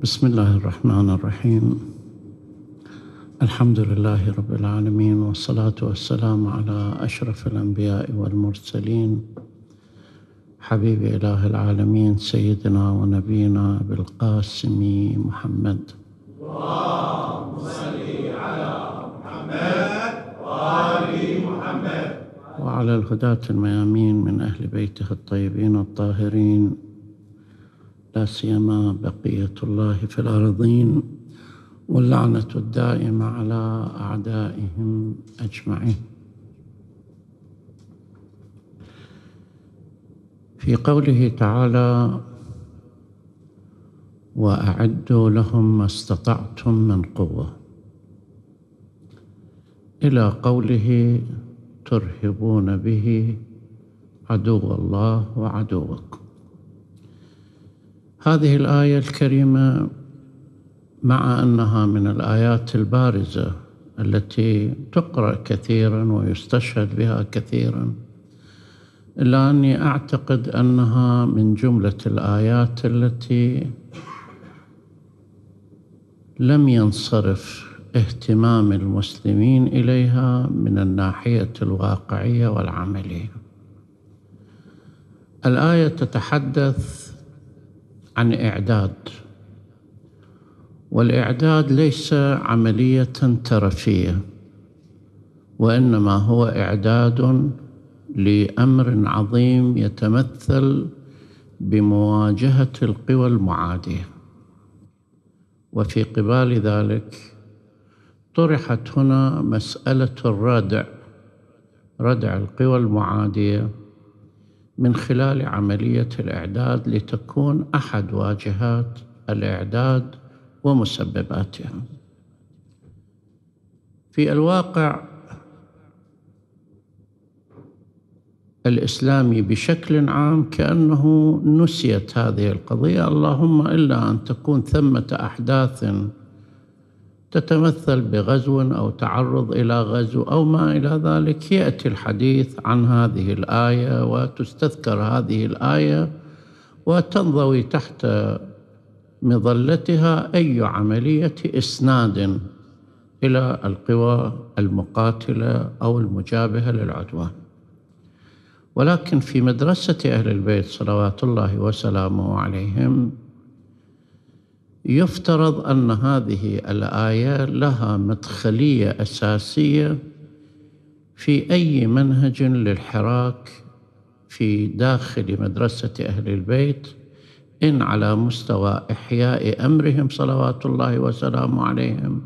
بسم الله الرحمن الرحيم الحمد لله رب العالمين والصلاة والسلام على أشرف الأنبياء والمرسلين حبيب إله العالمين سيدنا ونبينا بالقاسم محمد اللهم صل على محمد وآل محمد وعلى الهداة الميامين من أهل بيته الطيبين الطاهرين لا سيما بقية الله في الأرضين واللعنة الدائمة على أعدائهم أجمعين في قوله تعالى وأعدوا لهم ما استطعتم من قوة إلى قوله ترهبون به عدو الله وعدوكم هذه الآية الكريمة مع أنها من الآيات البارزة التي تقرأ كثيرا ويستشهد بها كثيرا إلا أني أعتقد أنها من جملة الآيات التي لم ينصرف اهتمام المسلمين إليها من الناحية الواقعية والعملية الآية تتحدث عن إعداد والإعداد ليس عملية ترفيه وإنما هو إعداد لأمر عظيم يتمثل بمواجهة القوى المعادية وفي قبال ذلك طرحت هنا مسألة الردع ردع القوى المعادية من خلال عملية الإعداد لتكون أحد واجهات الإعداد ومسبباتها. في الواقع الإسلامي بشكل عام كأنه نسيت هذه القضية اللهم إلا أن تكون ثمة أحداث تتمثل بغزو أو تعرض إلى غزو أو ما إلى ذلك يأتي الحديث عن هذه الآية وتستذكر هذه الآية وتنضوي تحت مظلتها أي عملية إسناد إلى القوى المقاتلة أو المجابهة للعدوان ولكن في مدرسة أهل البيت صلوات الله وسلامه عليهم يفترض ان هذه الايه لها مدخليه اساسيه في اي منهج للحراك في داخل مدرسه اهل البيت ان على مستوى احياء امرهم صلوات الله وسلامه عليهم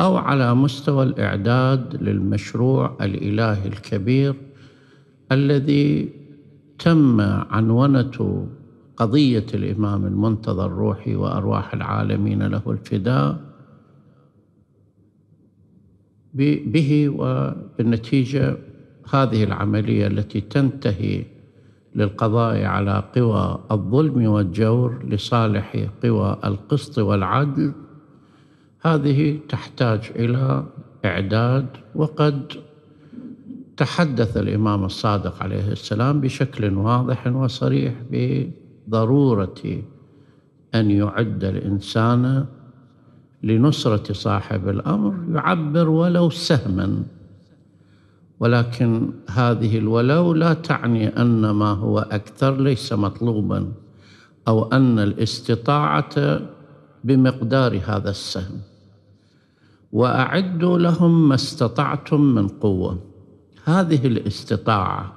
او على مستوى الاعداد للمشروع الالهي الكبير الذي تم عنونته قضية الإمام المنتظر الروحي وأرواح العالمين له الفداء به وبالنتيجة هذه العملية التي تنتهي للقضاء على قوى الظلم والجور لصالح قوى القسط والعدل هذه تحتاج إلى إعداد وقد تحدث الإمام الصادق عليه السلام بشكل واضح وصريح ب ضروره ان يعد الانسان لنصره صاحب الامر يعبر ولو سهما ولكن هذه الولو لا تعني ان ما هو اكثر ليس مطلوبا او ان الاستطاعه بمقدار هذا السهم واعدوا لهم ما استطعتم من قوه هذه الاستطاعه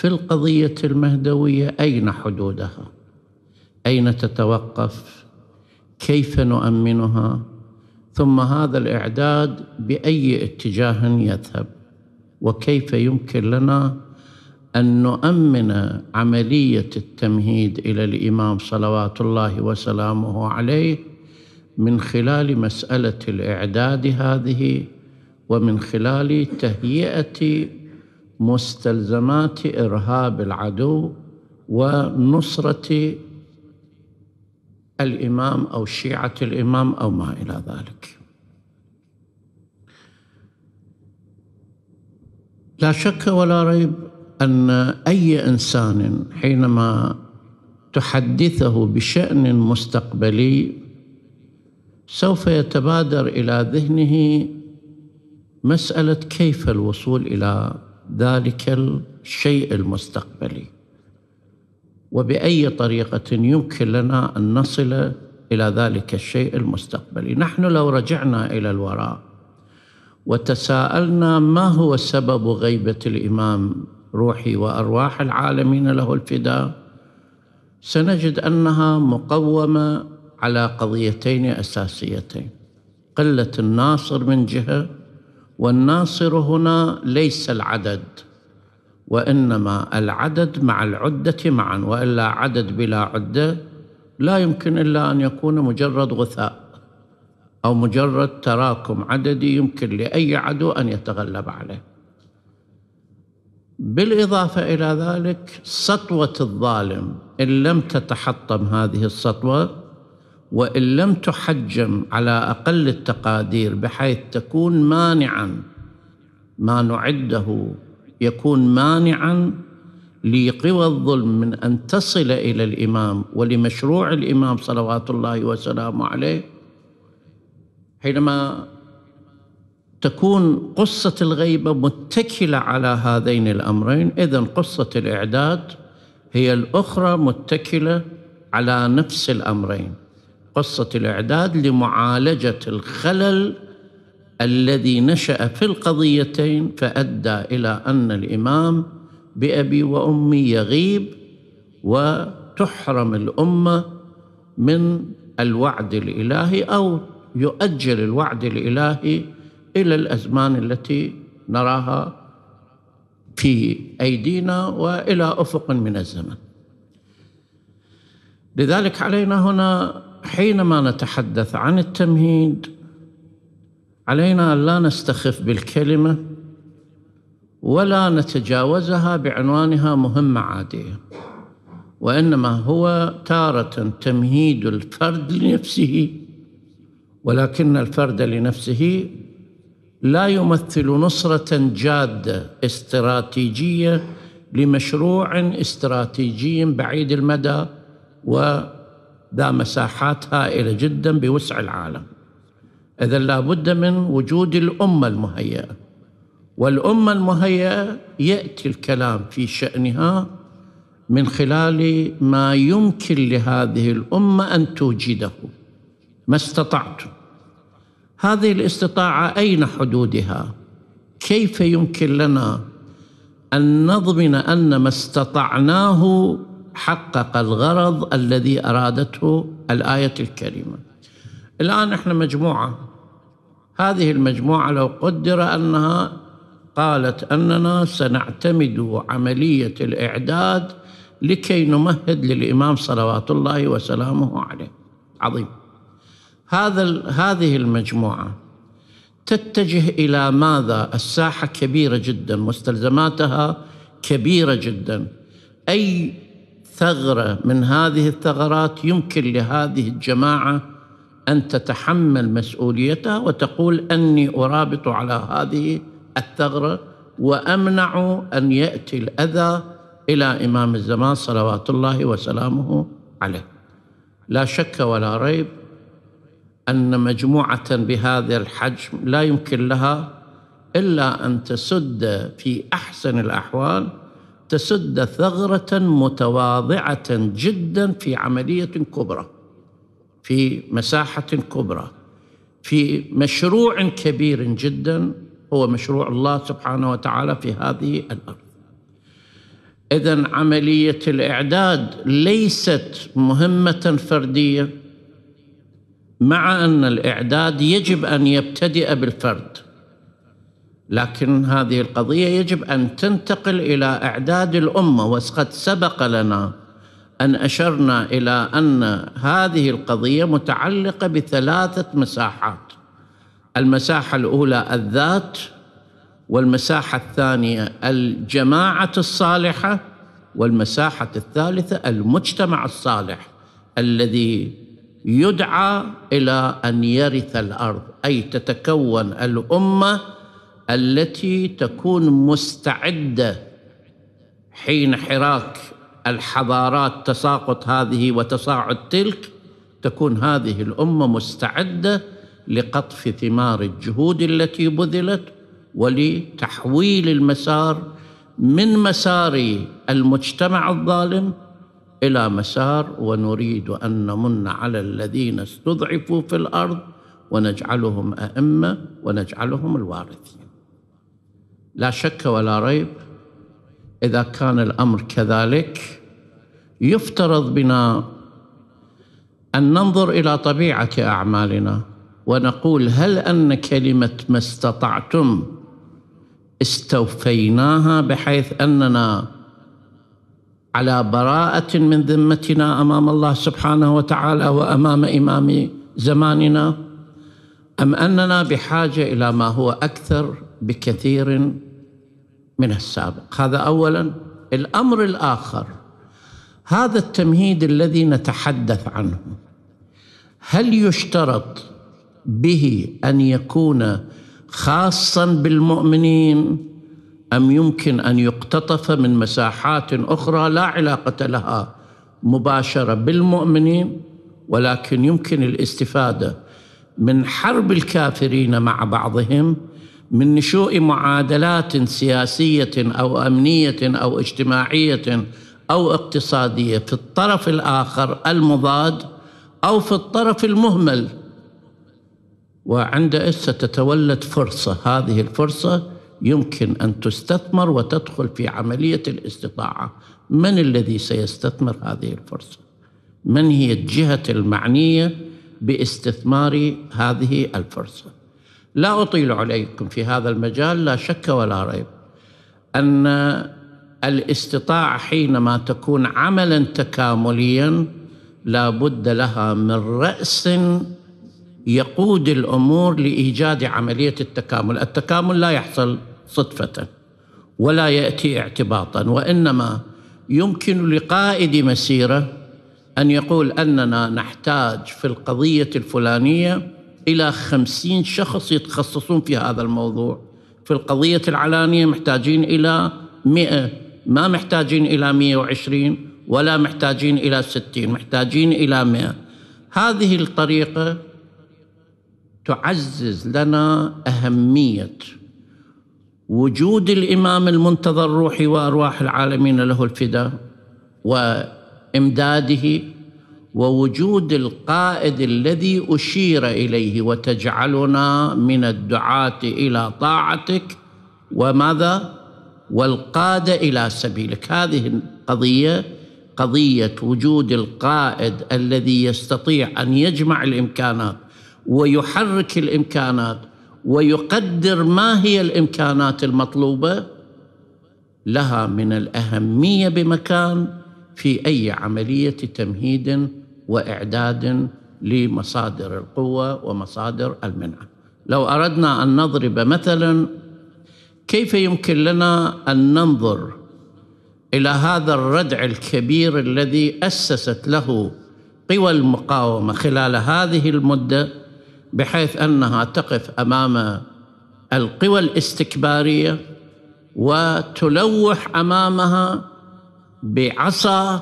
في القضية المهدوية أين حدودها؟ أين تتوقف؟ كيف نؤمنها؟ ثم هذا الإعداد بأي اتجاه يذهب؟ وكيف يمكن لنا أن نؤمن عملية التمهيد إلى الإمام صلوات الله وسلامه عليه من خلال مسألة الإعداد هذه ومن خلال تهيئة مستلزمات ارهاب العدو ونصره الامام او شيعه الامام او ما الى ذلك لا شك ولا ريب ان اي انسان حينما تحدثه بشان مستقبلي سوف يتبادر الى ذهنه مساله كيف الوصول الى ذلك الشيء المستقبلي وباي طريقه يمكن لنا ان نصل الى ذلك الشيء المستقبلي نحن لو رجعنا الى الوراء وتساءلنا ما هو سبب غيبه الامام روحي وارواح العالمين له الفداء سنجد انها مقومه على قضيتين اساسيتين قله الناصر من جهه والناصر هنا ليس العدد وانما العدد مع العده معا والا عدد بلا عده لا يمكن الا ان يكون مجرد غثاء او مجرد تراكم عددي يمكن لاي عدو ان يتغلب عليه بالاضافه الى ذلك سطوه الظالم ان لم تتحطم هذه السطوه وان لم تحجم على اقل التقادير بحيث تكون مانعا ما نعده يكون مانعا لقوى الظلم من ان تصل الى الامام ولمشروع الامام صلوات الله وسلامه عليه حينما تكون قصه الغيبه متكله على هذين الامرين اذا قصه الاعداد هي الاخرى متكله على نفس الامرين قصة الإعداد لمعالجة الخلل الذي نشأ في القضيتين فأدى إلى أن الإمام بأبي وأمي يغيب وتحرم الأمة من الوعد الإلهي أو يؤجل الوعد الإلهي إلى الأزمان التي نراها في أيدينا وإلى أفق من الزمن لذلك علينا هنا حينما نتحدث عن التمهيد علينا ان لا نستخف بالكلمه ولا نتجاوزها بعنوانها مهمه عاديه وانما هو تاره تمهيد الفرد لنفسه ولكن الفرد لنفسه لا يمثل نصره جاده استراتيجيه لمشروع استراتيجي بعيد المدى و ذا مساحات هائلة جدا بوسع العالم إذا لابد من وجود الأمة المهيئة والأمة المهيئة يأتي الكلام في شأنها من خلال ما يمكن لهذه الأمة أن توجده ما استطعت هذه الاستطاعة أين حدودها؟ كيف يمكن لنا أن نضمن أن ما استطعناه حقق الغرض الذي أرادته الآية الكريمة الآن احنا مجموعة هذه المجموعة لو قدر أنها قالت أننا سنعتمد عملية الإعداد لكي نمهد للإمام صلوات الله وسلامه عليه عظيم هذا هذه المجموعة تتجه إلى ماذا؟ الساحة كبيرة جدا مستلزماتها كبيرة جدا أي ثغره من هذه الثغرات يمكن لهذه الجماعه ان تتحمل مسؤوليتها وتقول اني ارابط على هذه الثغره وامنع ان ياتي الاذى الى امام الزمان صلوات الله وسلامه عليه لا شك ولا ريب ان مجموعه بهذا الحجم لا يمكن لها الا ان تسد في احسن الاحوال تسد ثغرة متواضعة جدا في عملية كبرى في مساحة كبرى في مشروع كبير جدا هو مشروع الله سبحانه وتعالى في هذه الأرض إذا عملية الإعداد ليست مهمة فردية مع أن الإعداد يجب أن يبتدئ بالفرد لكن هذه القضيه يجب ان تنتقل الى اعداد الامه وقد سبق لنا ان اشرنا الى ان هذه القضيه متعلقه بثلاثه مساحات المساحه الاولى الذات والمساحه الثانيه الجماعه الصالحه والمساحه الثالثه المجتمع الصالح الذي يدعى الى ان يرث الارض اي تتكون الامه التي تكون مستعده حين حراك الحضارات تساقط هذه وتصاعد تلك تكون هذه الامه مستعده لقطف ثمار الجهود التي بذلت ولتحويل المسار من مسار المجتمع الظالم الى مسار ونريد ان نمن على الذين استضعفوا في الارض ونجعلهم ائمه ونجعلهم الوارثين لا شك ولا ريب اذا كان الامر كذلك يفترض بنا ان ننظر الى طبيعه اعمالنا ونقول هل ان كلمه ما استطعتم استوفيناها بحيث اننا على براءه من ذمتنا امام الله سبحانه وتعالى وامام امام زماننا ام اننا بحاجه الى ما هو اكثر بكثير من السابق هذا اولا الامر الاخر هذا التمهيد الذي نتحدث عنه هل يشترط به ان يكون خاصا بالمؤمنين ام يمكن ان يقتطف من مساحات اخرى لا علاقه لها مباشره بالمؤمنين ولكن يمكن الاستفاده من حرب الكافرين مع بعضهم من نشوء معادلات سياسيه او امنيه او اجتماعيه او اقتصاديه في الطرف الاخر المضاد او في الطرف المهمل وعندئذ ستتولد فرصه هذه الفرصه يمكن ان تستثمر وتدخل في عمليه الاستطاعه من الذي سيستثمر هذه الفرصه من هي الجهه المعنيه باستثمار هذه الفرصه لا أطيل عليكم في هذا المجال لا شك ولا ريب أن الاستطاعة حينما تكون عملا تكامليا لا بد لها من رأس يقود الأمور لإيجاد عملية التكامل التكامل لا يحصل صدفة ولا يأتي اعتباطا وإنما يمكن لقائد مسيرة أن يقول أننا نحتاج في القضية الفلانية إلى خمسين شخص يتخصصون في هذا الموضوع في القضية العلانية محتاجين إلى مئة ما محتاجين إلى مئة وعشرين ولا محتاجين إلى ستين محتاجين إلى مئة هذه الطريقة تعزز لنا أهمية وجود الإمام المنتظر روحي وأرواح العالمين له الفداء وإمداده ووجود القائد الذي اشير اليه وتجعلنا من الدعاه الى طاعتك وماذا والقاده الى سبيلك هذه القضيه قضيه وجود القائد الذي يستطيع ان يجمع الامكانات ويحرك الامكانات ويقدر ما هي الامكانات المطلوبه لها من الاهميه بمكان في اي عمليه تمهيد واعداد لمصادر القوه ومصادر المنعه. لو اردنا ان نضرب مثلا كيف يمكن لنا ان ننظر الى هذا الردع الكبير الذي اسست له قوى المقاومه خلال هذه المده بحيث انها تقف امام القوى الاستكباريه وتلوح امامها بعصا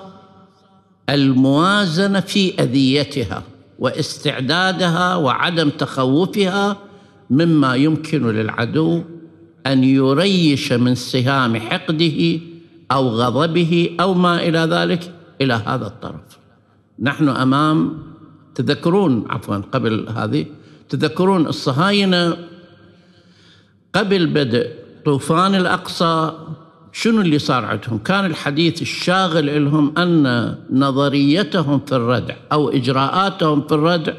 الموازنه في اذيتها واستعدادها وعدم تخوفها مما يمكن للعدو ان يريش من سهام حقده او غضبه او ما الى ذلك الى هذا الطرف. نحن امام تذكرون عفوا قبل هذه تذكرون الصهاينه قبل بدء طوفان الاقصى شنو اللي صار عندهم كان الحديث الشاغل لهم أن نظريتهم في الردع أو إجراءاتهم في الردع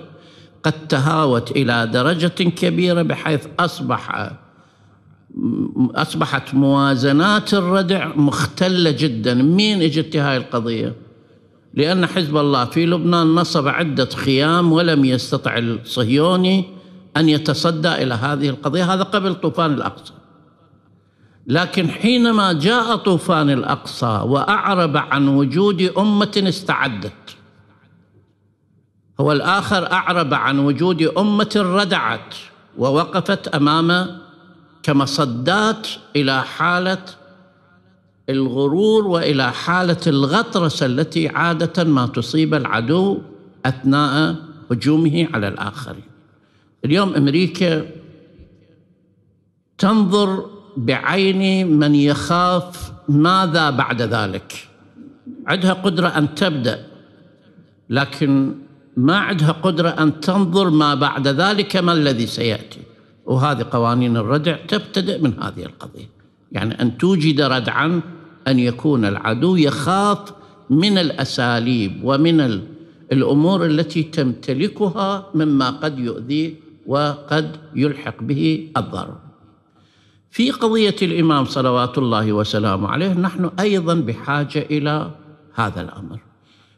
قد تهاوت إلى درجة كبيرة بحيث أصبح أصبحت موازنات الردع مختلة جدا مين إجت هاي القضية لأن حزب الله في لبنان نصب عدة خيام ولم يستطع الصهيوني أن يتصدى إلى هذه القضية هذا قبل طوفان الأقصى لكن حينما جاء طوفان الاقصى واعرب عن وجود امه استعدت هو الاخر اعرب عن وجود امه ردعت ووقفت امام كمصدات الى حاله الغرور والى حاله الغطرسه التي عاده ما تصيب العدو اثناء هجومه على الاخرين. اليوم امريكا تنظر بعين من يخاف ماذا بعد ذلك عندها قدرة أن تبدأ لكن ما عندها قدرة أن تنظر ما بعد ذلك ما الذي سيأتي وهذه قوانين الردع تبتدئ من هذه القضية يعني أن توجد ردعا أن يكون العدو يخاف من الأساليب ومن الأمور التي تمتلكها مما قد يؤذيه وقد يلحق به الضرر في قضية الإمام صلوات الله وسلامه عليه نحن أيضا بحاجة إلى هذا الأمر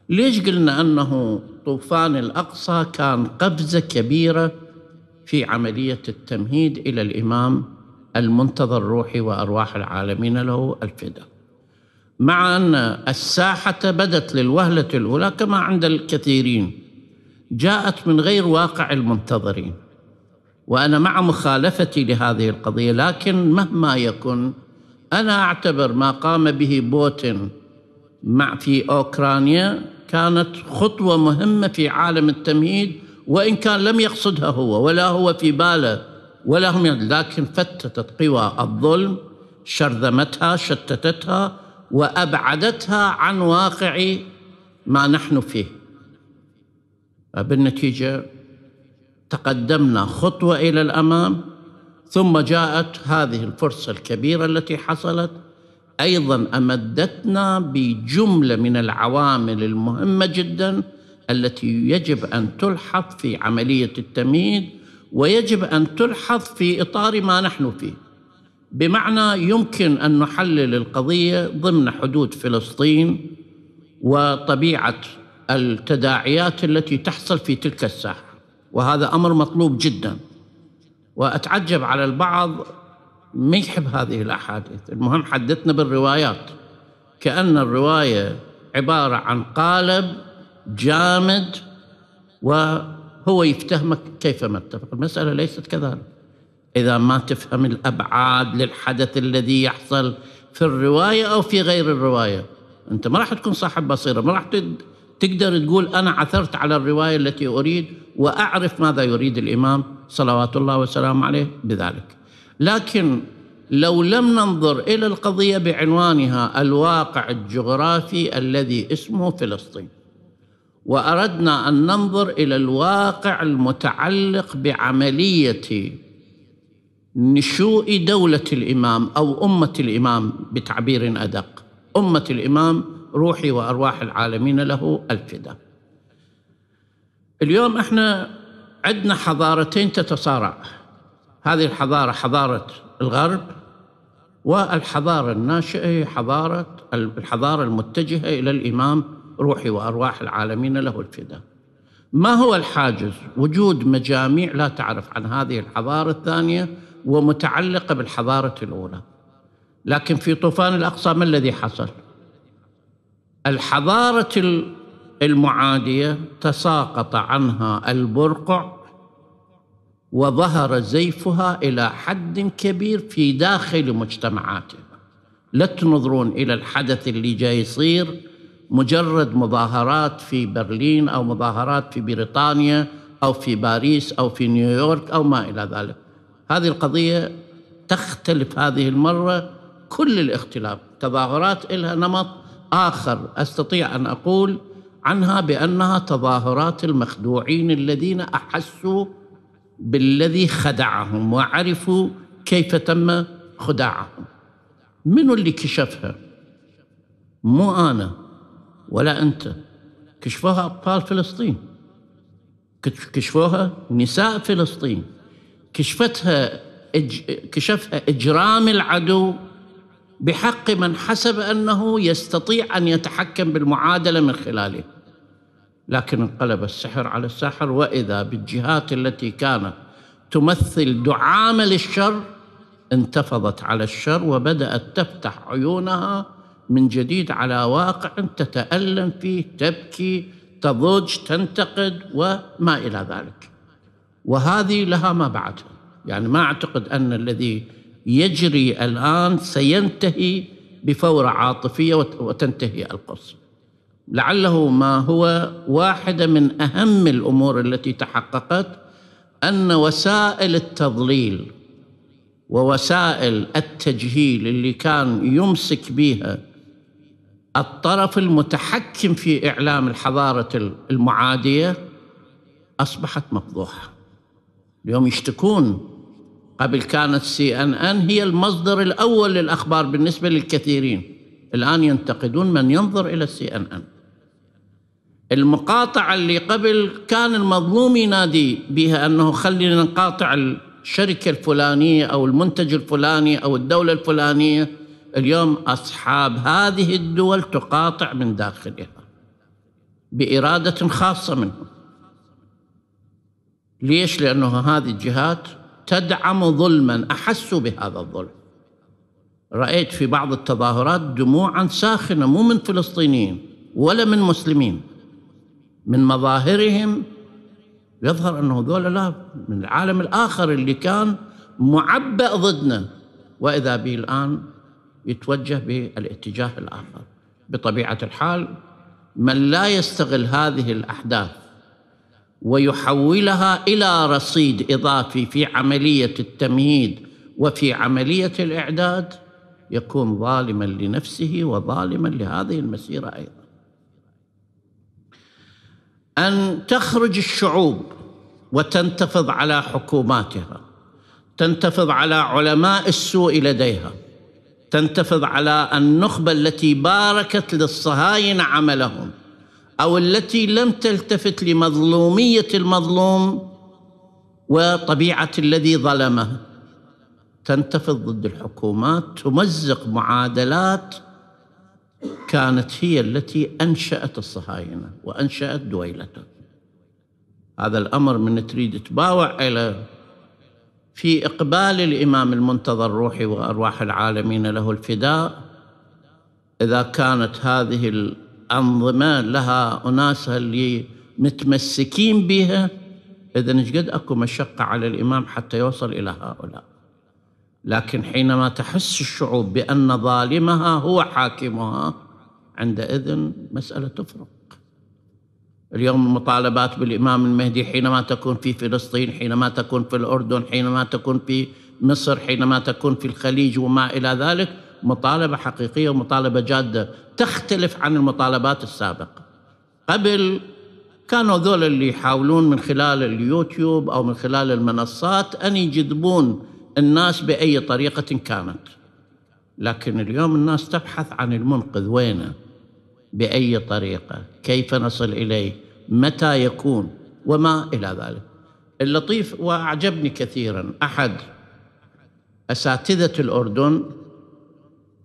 ليش قلنا أنه طوفان الأقصى كان قفزة كبيرة في عملية التمهيد إلى الإمام المنتظر روحي وأرواح العالمين له الفداء مع أن الساحة بدت للوهلة الأولى كما عند الكثيرين جاءت من غير واقع المنتظرين وانا مع مخالفتي لهذه القضيه لكن مهما يكن انا اعتبر ما قام به بوتين مع في اوكرانيا كانت خطوه مهمه في عالم التمهيد وان كان لم يقصدها هو ولا هو في باله ولا هم لكن فتتت قوى الظلم شرذمتها شتتتها وابعدتها عن واقع ما نحن فيه بالنتيجه تقدمنا خطوه الى الامام ثم جاءت هذه الفرصه الكبيره التي حصلت ايضا امدتنا بجمله من العوامل المهمه جدا التي يجب ان تلحظ في عمليه التمهيد ويجب ان تلحظ في اطار ما نحن فيه بمعنى يمكن ان نحلل القضيه ضمن حدود فلسطين وطبيعه التداعيات التي تحصل في تلك الساحه وهذا امر مطلوب جدا واتعجب على البعض ما يحب هذه الاحاديث المهم حدثنا بالروايات كان الروايه عباره عن قالب جامد وهو يفتهمك كيفما اتفق المساله ليست كذلك اذا ما تفهم الابعاد للحدث الذي يحصل في الروايه او في غير الروايه انت ما راح تكون صاحب بصيره ما راح تقدر تقول أنا عثرت على الرواية التي أريد وأعرف ماذا يريد الإمام صلوات الله وسلامه عليه بذلك لكن لو لم ننظر إلى القضية بعنوانها الواقع الجغرافي الذي اسمه فلسطين وأردنا أن ننظر إلى الواقع المتعلق بعملية نشوء دولة الإمام أو أمة الإمام بتعبير أدق أمة الإمام روحي وأرواح العالمين له الفدا اليوم احنا عندنا حضارتين تتصارع هذه الحضارة حضارة الغرب والحضارة الناشئة هي حضارة الحضارة المتجهة إلى الإمام روحي وأرواح العالمين له الفدا ما هو الحاجز وجود مجاميع لا تعرف عن هذه الحضارة الثانية ومتعلقة بالحضارة الأولى لكن في طوفان الأقصى ما الذي حصل الحضارة المعادية تساقط عنها البرقع وظهر زيفها إلى حد كبير في داخل مجتمعاتنا لا تنظرون إلى الحدث اللي جاي يصير مجرد مظاهرات في برلين أو مظاهرات في بريطانيا أو في باريس أو في نيويورك أو ما إلى ذلك هذه القضية تختلف هذه المرة كل الاختلاف تظاهرات إلها نمط اخر استطيع ان اقول عنها بانها تظاهرات المخدوعين الذين احسوا بالذي خدعهم وعرفوا كيف تم خداعهم من اللي كشفها مو انا ولا انت كشفوها اطفال فلسطين كشفوها نساء فلسطين كشفتها كشفها اجرام العدو بحق من حسب انه يستطيع ان يتحكم بالمعادله من خلاله لكن انقلب السحر على الساحر واذا بالجهات التي كانت تمثل دعامه للشر انتفضت على الشر وبدات تفتح عيونها من جديد على واقع تتالم فيه تبكي تضج تنتقد وما الى ذلك وهذه لها ما بعدها يعني ما اعتقد ان الذي يجري الآن سينتهي بفورة عاطفية وتنتهي القصة لعله ما هو واحدة من أهم الأمور التي تحققت أن وسائل التضليل ووسائل التجهيل اللي كان يمسك بها الطرف المتحكم في إعلام الحضارة المعادية أصبحت مفضوحة اليوم يشتكون قبل كانت سي ان ان هي المصدر الاول للاخبار بالنسبه للكثيرين الان ينتقدون من ينظر الى سي ان ان المقاطعه اللي قبل كان المظلوم ينادي بها انه خلينا نقاطع الشركه الفلانيه او المنتج الفلاني او الدوله الفلانيه اليوم اصحاب هذه الدول تقاطع من داخلها باراده خاصه منهم ليش لانه هذه الجهات تدعم ظلما احسوا بهذا الظلم رايت في بعض التظاهرات دموعا ساخنه مو من فلسطينيين ولا من مسلمين من مظاهرهم يظهر انه ذولا لا من العالم الاخر اللي كان معبأ ضدنا واذا به الان يتوجه بالاتجاه الاخر بطبيعه الحال من لا يستغل هذه الاحداث ويحولها الى رصيد اضافي في عمليه التمهيد وفي عمليه الاعداد يكون ظالما لنفسه وظالما لهذه المسيره ايضا ان تخرج الشعوب وتنتفض على حكوماتها تنتفض على علماء السوء لديها تنتفض على النخبه التي باركت للصهاينه عملهم او التي لم تلتفت لمظلوميه المظلوم وطبيعه الذي ظلمه تنتفض ضد الحكومات تمزق معادلات كانت هي التي انشات الصهاينه وانشات دويلته هذا الامر من تريد تباوع الى في اقبال الامام المنتظر روحي وارواح العالمين له الفداء اذا كانت هذه أنظمة لها أناس اللي متمسكين بها إذا ايش قد أكو مشقة على الإمام حتى يوصل إلى هؤلاء لكن حينما تحس الشعوب بأن ظالمها هو حاكمها عندئذ مسألة تفرق اليوم المطالبات بالإمام المهدي حينما تكون في فلسطين حينما تكون في الأردن حينما تكون في مصر حينما تكون في الخليج وما إلى ذلك مطالبة حقيقية ومطالبة جادة تختلف عن المطالبات السابقة قبل كانوا ذول اللي يحاولون من خلال اليوتيوب أو من خلال المنصات أن يجذبون الناس بأي طريقة كانت لكن اليوم الناس تبحث عن المنقذ وينه بأي طريقة كيف نصل إليه متى يكون وما إلى ذلك اللطيف وأعجبني كثيرا أحد أساتذة الأردن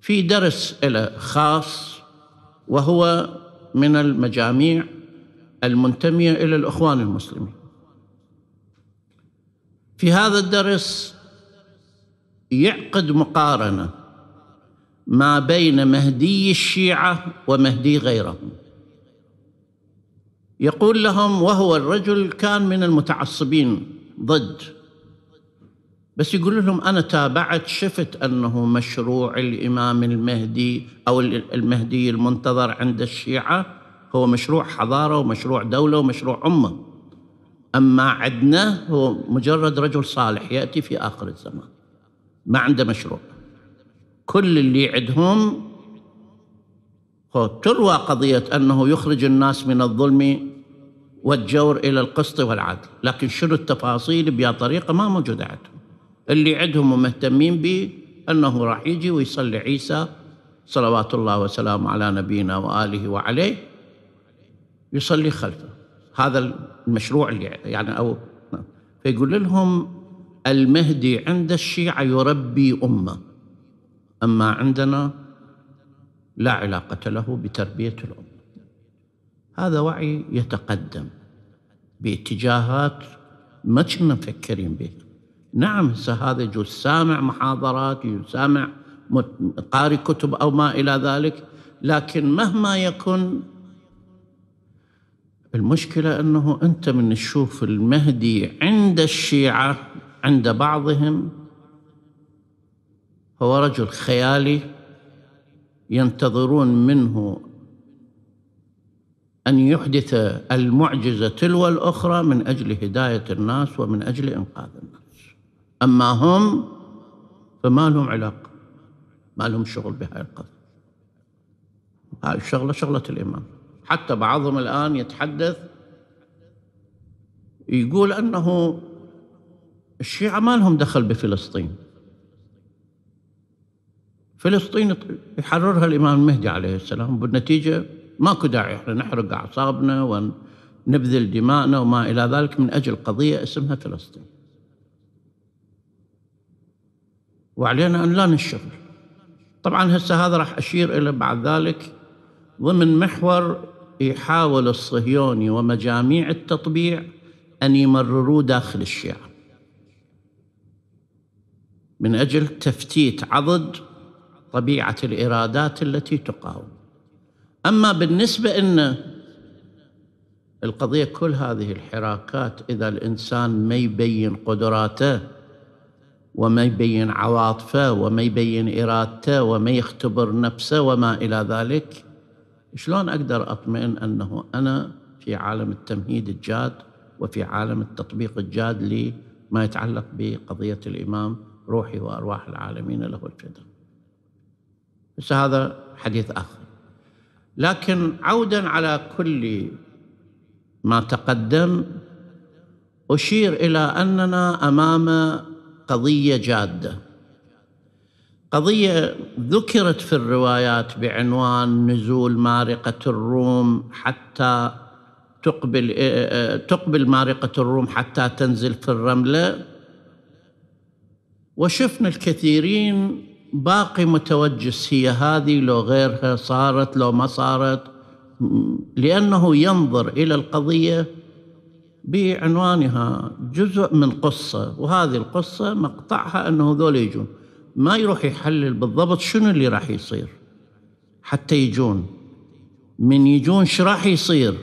في درس خاص وهو من المجاميع المنتمية إلى الإخوان المسلمين في هذا الدرس يعقد مقارنة ما بين مهدي الشيعة ومهدي غيرهم يقول لهم وهو الرجل كان من المتعصبين ضد بس يقول لهم أنا تابعت شفت أنه مشروع الإمام المهدي أو المهدي المنتظر عند الشيعة هو مشروع حضارة ومشروع دولة ومشروع أمة أما عندنا هو مجرد رجل صالح يأتي في آخر الزمان ما عنده مشروع كل اللي عندهم تروى قضية أنه يخرج الناس من الظلم والجور إلى القسط والعدل لكن شنو التفاصيل بها طريقة ما موجودة عندهم اللي عندهم ومهتمين به أنه راح يجي ويصلي عيسى صلوات الله وسلامه على نبينا وآله وعليه يصلي خلفه هذا المشروع اللي يعني أو فيقول لهم المهدي عند الشيعة يربي أمة أما عندنا لا علاقة له بتربية الأمة هذا وعي يتقدم باتجاهات ما كنا مفكرين بها نعم هذا يجوز سامع محاضرات يسامع قاري كتب أو ما إلى ذلك لكن مهما يكن المشكلة أنه أنت من تشوف المهدي عند الشيعة عند بعضهم هو رجل خيالي ينتظرون منه أن يحدث المعجزة تلو الأخرى من أجل هداية الناس ومن أجل إنقاذ الناس أما هم فما لهم علاقة ما لهم شغل بهاي القضية هاي الشغلة شغلة الإمام حتى بعضهم الآن يتحدث يقول أنه الشيعة ما لهم دخل بفلسطين فلسطين يحررها الإمام المهدي عليه السلام بالنتيجة ماكو داعي احنا نحرق أعصابنا ونبذل دماءنا وما إلى ذلك من أجل قضية اسمها فلسطين وعلينا أن لا نشر طبعا هسه هذا راح أشير إلى بعد ذلك ضمن محور يحاول الصهيوني ومجاميع التطبيع أن يمرروه داخل الشيعة من أجل تفتيت عضد طبيعة الإرادات التي تقاوم أما بالنسبة أن القضية كل هذه الحراكات إذا الإنسان ما يبين قدراته وما يبين عواطفه وما يبين إرادته وما يختبر نفسه وما إلى ذلك شلون أقدر أطمئن أنه أنا في عالم التمهيد الجاد وفي عالم التطبيق الجاد لما يتعلق بقضية الإمام روحي وأرواح العالمين له الفداء بس هذا حديث آخر لكن عودا على كل ما تقدم أشير إلى أننا أمام قضيه جاده قضيه ذكرت في الروايات بعنوان نزول مارقه الروم حتى تقبل تقبل مارقه الروم حتى تنزل في الرمله وشفنا الكثيرين باقي متوجس هي هذه لو غيرها صارت لو ما صارت لانه ينظر الى القضيه بعنوانها جزء من قصة وهذه القصة مقطعها أنه ذول يجون ما يروح يحلل بالضبط شنو اللي راح يصير حتى يجون من يجون شو راح يصير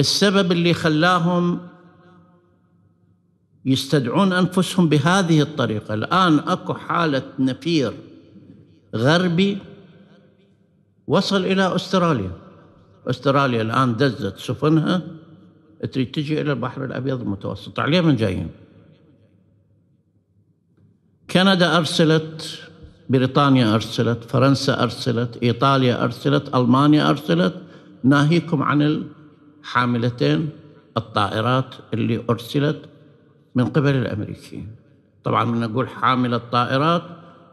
السبب اللي خلاهم يستدعون أنفسهم بهذه الطريقة الآن أكو حالة نفير غربي وصل إلى أستراليا أستراليا الآن دزت سفنها تريد تجي إلى البحر الأبيض المتوسط عليه من جايين كندا أرسلت بريطانيا أرسلت فرنسا أرسلت إيطاليا أرسلت ألمانيا أرسلت ناهيكم عن الحاملتين الطائرات اللي أرسلت من قبل الأمريكيين طبعا من نقول حاملة الطائرات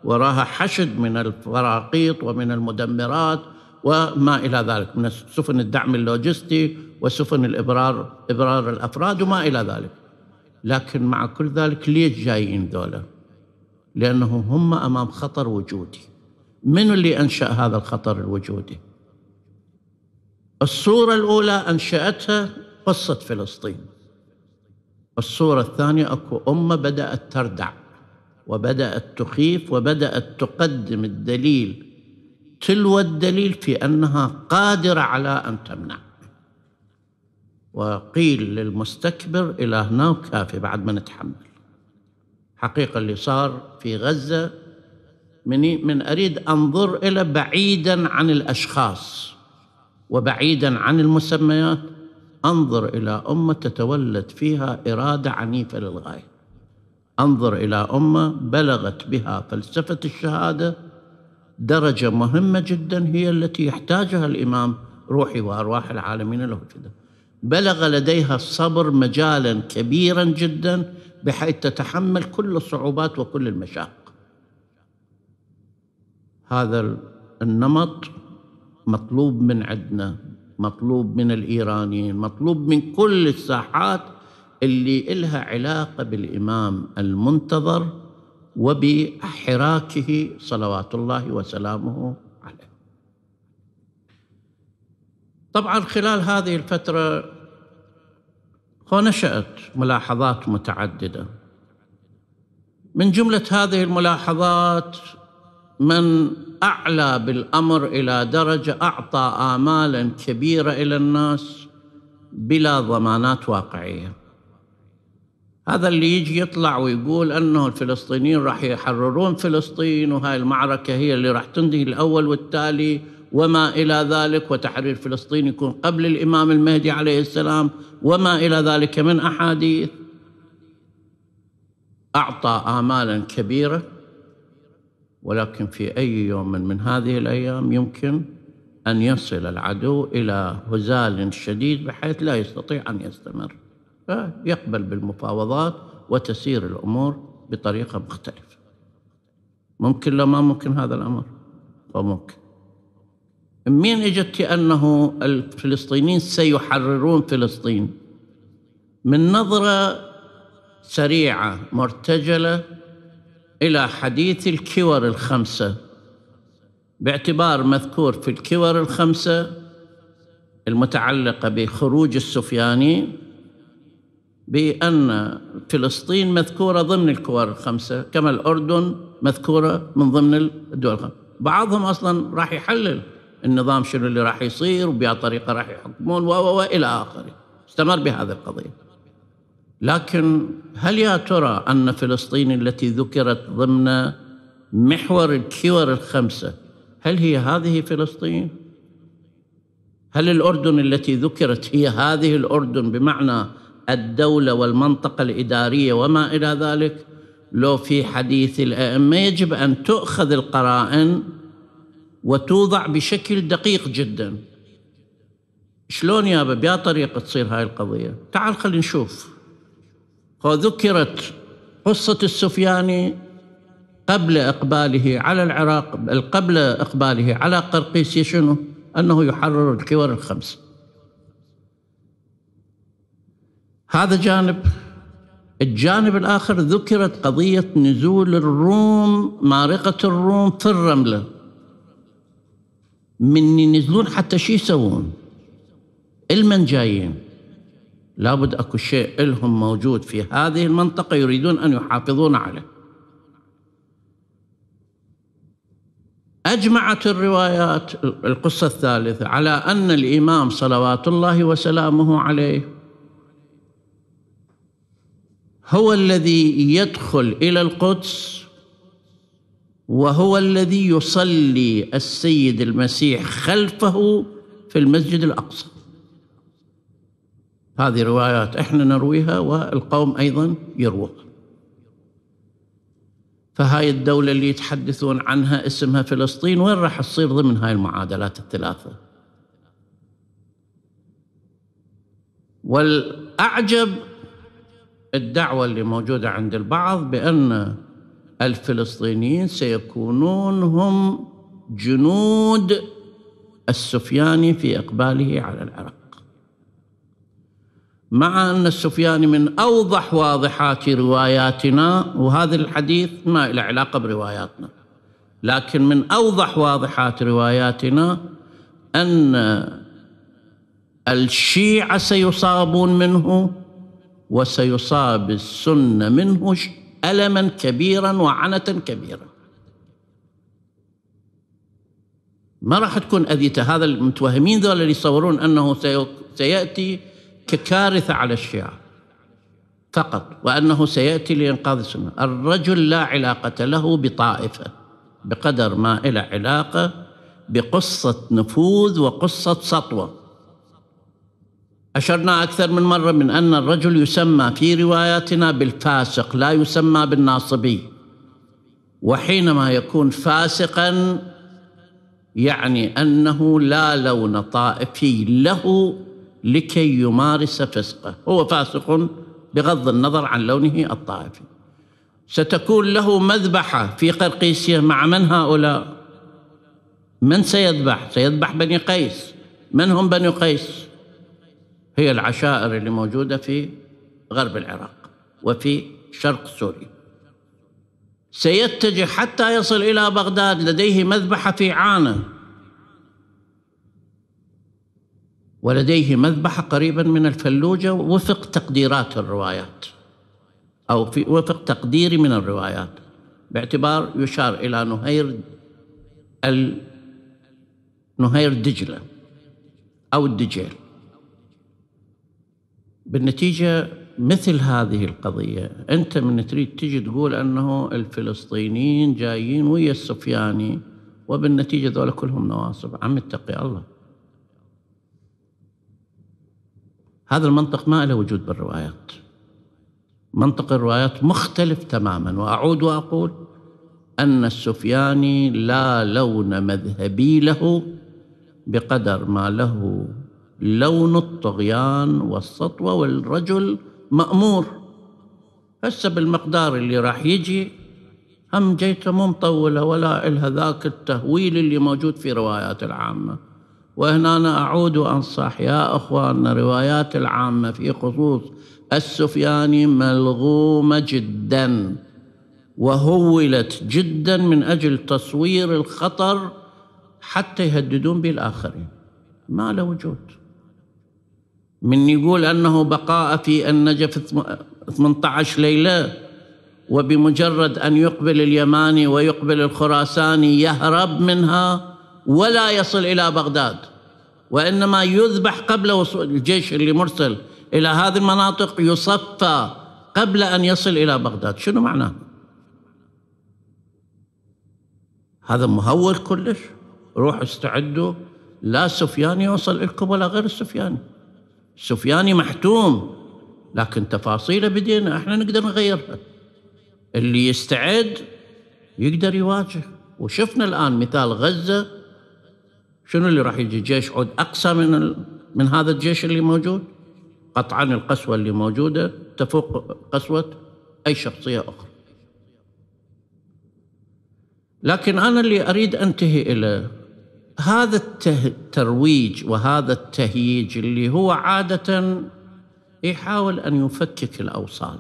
وراها حشد من الفراقيط ومن المدمرات وما إلى ذلك من سفن الدعم اللوجستي وسفن الإبرار إبرار الأفراد وما إلى ذلك لكن مع كل ذلك ليش جايين ذولا لأنه هم أمام خطر وجودي من اللي أنشأ هذا الخطر الوجودي الصورة الأولى أنشأتها قصة فلسطين الصورة الثانية أكو أمة بدأت تردع وبدأت تخيف وبدأت تقدم الدليل تلو الدليل في انها قادره على ان تمنع وقيل للمستكبر الى هنا وكافي بعد ما نتحمل حقيقه اللي صار في غزه من من اريد انظر الى بعيدا عن الاشخاص وبعيدا عن المسميات انظر الى امه تتولد فيها اراده عنيفه للغايه انظر الى امه بلغت بها فلسفه الشهاده درجة مهمة جدا هي التي يحتاجها الإمام روحي وأرواح العالمين له كده بلغ لديها الصبر مجالا كبيرا جدا بحيث تتحمل كل الصعوبات وكل المشاق هذا النمط مطلوب من عندنا مطلوب من الإيرانيين مطلوب من كل الساحات اللي إلها علاقة بالإمام المنتظر وبحراكه صلوات الله وسلامه عليه طبعا خلال هذه الفتره ونشأت ملاحظات متعددة من جملة هذه الملاحظات من أعلى بالأمر إلى درجة أعطى آمالا كبيرة إلى الناس بلا ضمانات واقعية هذا اللي يجي يطلع ويقول أنه الفلسطينيين راح يحررون فلسطين وهاي المعركة هي اللي راح تنتهي الأول والتالي وما إلى ذلك وتحرير فلسطين يكون قبل الإمام المهدي عليه السلام وما إلى ذلك من أحاديث أعطى آمالا كبيرة ولكن في أي يوم من هذه الأيام يمكن أن يصل العدو إلى هزال شديد بحيث لا يستطيع أن يستمر آه، يقبل بالمفاوضات وتسير الأمور بطريقة مختلفة ممكن لو ما ممكن هذا الأمر وممكن مين اجت أنه الفلسطينيين سيحررون فلسطين من نظرة سريعة مرتجلة إلى حديث الكور الخمسة باعتبار مذكور في الكور الخمسة المتعلقة بخروج السفياني بأن فلسطين مذكورة ضمن الكور الخمسة كما الأردن مذكورة من ضمن الدول الخمسة بعضهم أصلا راح يحلل النظام شنو اللي راح يصير وبأي طريقة راح يحكمون وإلى آخره استمر بهذه القضية لكن هل يا ترى أن فلسطين التي ذكرت ضمن محور الكور الخمسة هل هي هذه فلسطين؟ هل الأردن التي ذكرت هي هذه الأردن بمعنى الدولة والمنطقة الإدارية وما إلى ذلك لو في حديث الأئمة يجب أن تؤخذ القرائن وتوضع بشكل دقيق جدا شلون يا بيا طريقة تصير هاي القضية تعال خلينا نشوف وذكرت قصة السفياني قبل إقباله على العراق قبل إقباله على قرقيسية شنو؟ أنه يحرر الكور الخمس هذا جانب الجانب الآخر ذكرت قضية نزول الروم مارقة الروم في الرملة من ينزلون حتى شو يسوون المن جايين لابد أكو شيء لهم موجود في هذه المنطقة يريدون أن يحافظون عليه أجمعت الروايات القصة الثالثة على أن الإمام صلوات الله وسلامه عليه هو الذي يدخل الى القدس وهو الذي يصلي السيد المسيح خلفه في المسجد الاقصى هذه روايات احنا نرويها والقوم ايضا يروها فهاي الدولة اللي يتحدثون عنها اسمها فلسطين وين راح تصير ضمن هاي المعادلات الثلاثة والأعجب الدعوة اللي موجودة عند البعض بأن الفلسطينيين سيكونون هم جنود السفياني في إقباله على العراق مع أن السفياني من أوضح واضحات رواياتنا وهذا الحديث ما له علاقة برواياتنا لكن من أوضح واضحات رواياتنا أن الشيعة سيصابون منه وسيصاب السن منه ألما كبيرا وعنة كبيرا ما راح تكون أذيته هذا المتوهمين ذول اللي يصورون أنه سيأتي ككارثة على الشيعة فقط وأنه سيأتي لإنقاذ السنة الرجل لا علاقة له بطائفة بقدر ما إلى علاقة بقصة نفوذ وقصة سطوة أشرنا أكثر من مرة من أن الرجل يسمى في رواياتنا بالفاسق لا يسمى بالناصبي وحينما يكون فاسقا يعني أنه لا لون طائفي له لكي يمارس فسقه هو فاسق بغض النظر عن لونه الطائفي ستكون له مذبحة في قرقيسية مع من هؤلاء من سيذبح سيذبح بني قيس من هم بني قيس هي العشائر اللي موجودة في غرب العراق وفي شرق سوريا سيتجه حتى يصل إلى بغداد لديه مذبحة في عانة ولديه مذبحة قريبا من الفلوجة وفق تقديرات الروايات أو في وفق تقديري من الروايات باعتبار يشار إلى نهير نهير دجلة أو الدجيل بالنتيجة مثل هذه القضية أنت من تريد تجي تقول أنه الفلسطينيين جايين ويا السفياني وبالنتيجة ذولا كلهم نواصب عم اتقي الله هذا المنطق ما له وجود بالروايات منطق الروايات مختلف تماما وأعود وأقول أن السفياني لا لون مذهبي له بقدر ما له لون الطغيان والسطوة والرجل مأمور هسه بالمقدار اللي راح يجي هم جيته مو مطولة ولا إلها ذاك التهويل اللي موجود في روايات العامة وهنا أنا أعود وأنصح يا أخواننا روايات العامة في خصوص السفياني ملغومة جدا وهولت جدا من أجل تصوير الخطر حتى يهددون بالآخرين ما له وجود من يقول أنه بقاء في النجف 18 ليلة وبمجرد أن يقبل اليماني ويقبل الخراساني يهرب منها ولا يصل إلى بغداد وإنما يذبح قبل وصول الجيش اللي مرسل إلى هذه المناطق يصفى قبل أن يصل إلى بغداد شنو معناه؟ هذا مهول كلش روحوا استعدوا لا سفيان يوصل لكم ولا غير السفياني السفياني محتوم لكن تفاصيله بدينا احنا نقدر نغيرها اللي يستعد يقدر يواجه وشفنا الان مثال غزه شنو اللي راح يجي جيش عود اقصى من ال... من هذا الجيش اللي موجود قطعا القسوه اللي موجوده تفوق قسوه اي شخصيه اخرى لكن انا اللي اريد انتهي الى هذا الترويج وهذا التهييج اللي هو عادة يحاول أن يفكك الأوصال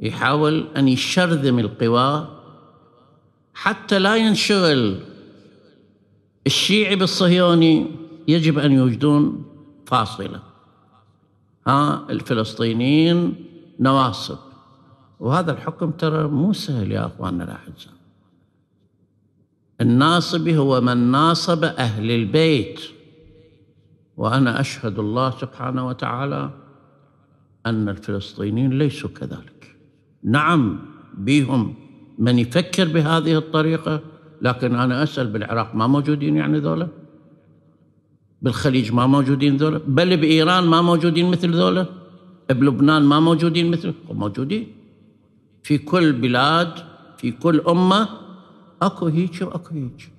يحاول أن يشرذم القوى حتى لا ينشغل الشيعي بالصهيوني يجب أن يوجدون فاصلة ها الفلسطينيين نواصب وهذا الحكم ترى مو سهل يا أخواننا الأحزاب الناصبي هو من ناصب أهل البيت وأنا أشهد الله سبحانه وتعالى أن الفلسطينيين ليسوا كذلك نعم بهم من يفكر بهذه الطريقة لكن أنا أسأل بالعراق ما موجودين يعني ذولا بالخليج ما موجودين ذولا بل بإيران ما موجودين مثل ذولا بلبنان ما موجودين مثل موجودين في كل بلاد في كل أمة اكو هيك واكو هيك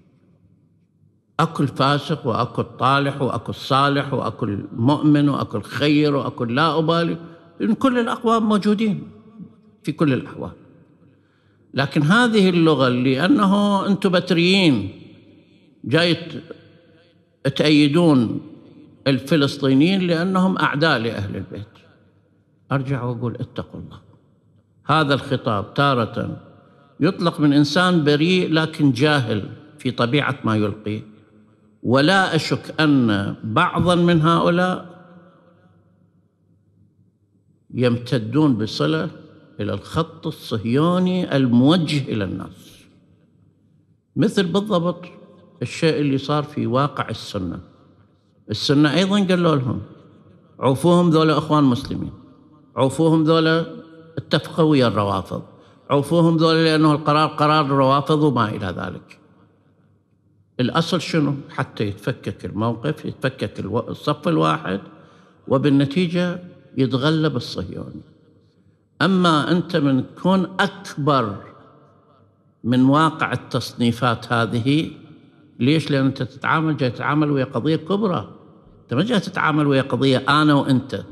اكو الفاسق واكو الطالح واكو الصالح واكو المؤمن واكو الخير واكو لا ابالي إن كل الاقوام موجودين في كل الاحوال لكن هذه اللغه لانه انتم بتريين جاي تأيدون الفلسطينيين لانهم اعداء لاهل البيت ارجع واقول اتقوا الله هذا الخطاب تاره يطلق من انسان بريء لكن جاهل في طبيعه ما يلقي ولا اشك ان بعضا من هؤلاء يمتدون بصله الى الخط الصهيوني الموجه الى الناس مثل بالضبط الشيء اللي صار في واقع السنه السنه ايضا قالوا لهم عوفوهم ذولا اخوان مسلمين عوفوهم ذولا اتفقوا ويا الروافض عوفوهم ذول لأنه القرار قرار روافض وما إلى ذلك الأصل شنو حتى يتفكك الموقف يتفكك الصف الواحد وبالنتيجة يتغلب الصهيوني أما أنت من تكون أكبر من واقع التصنيفات هذه ليش؟ لأن أنت تتعامل جاي تتعامل ويا قضية كبرى أنت ما جاي تتعامل ويا قضية أنا وأنت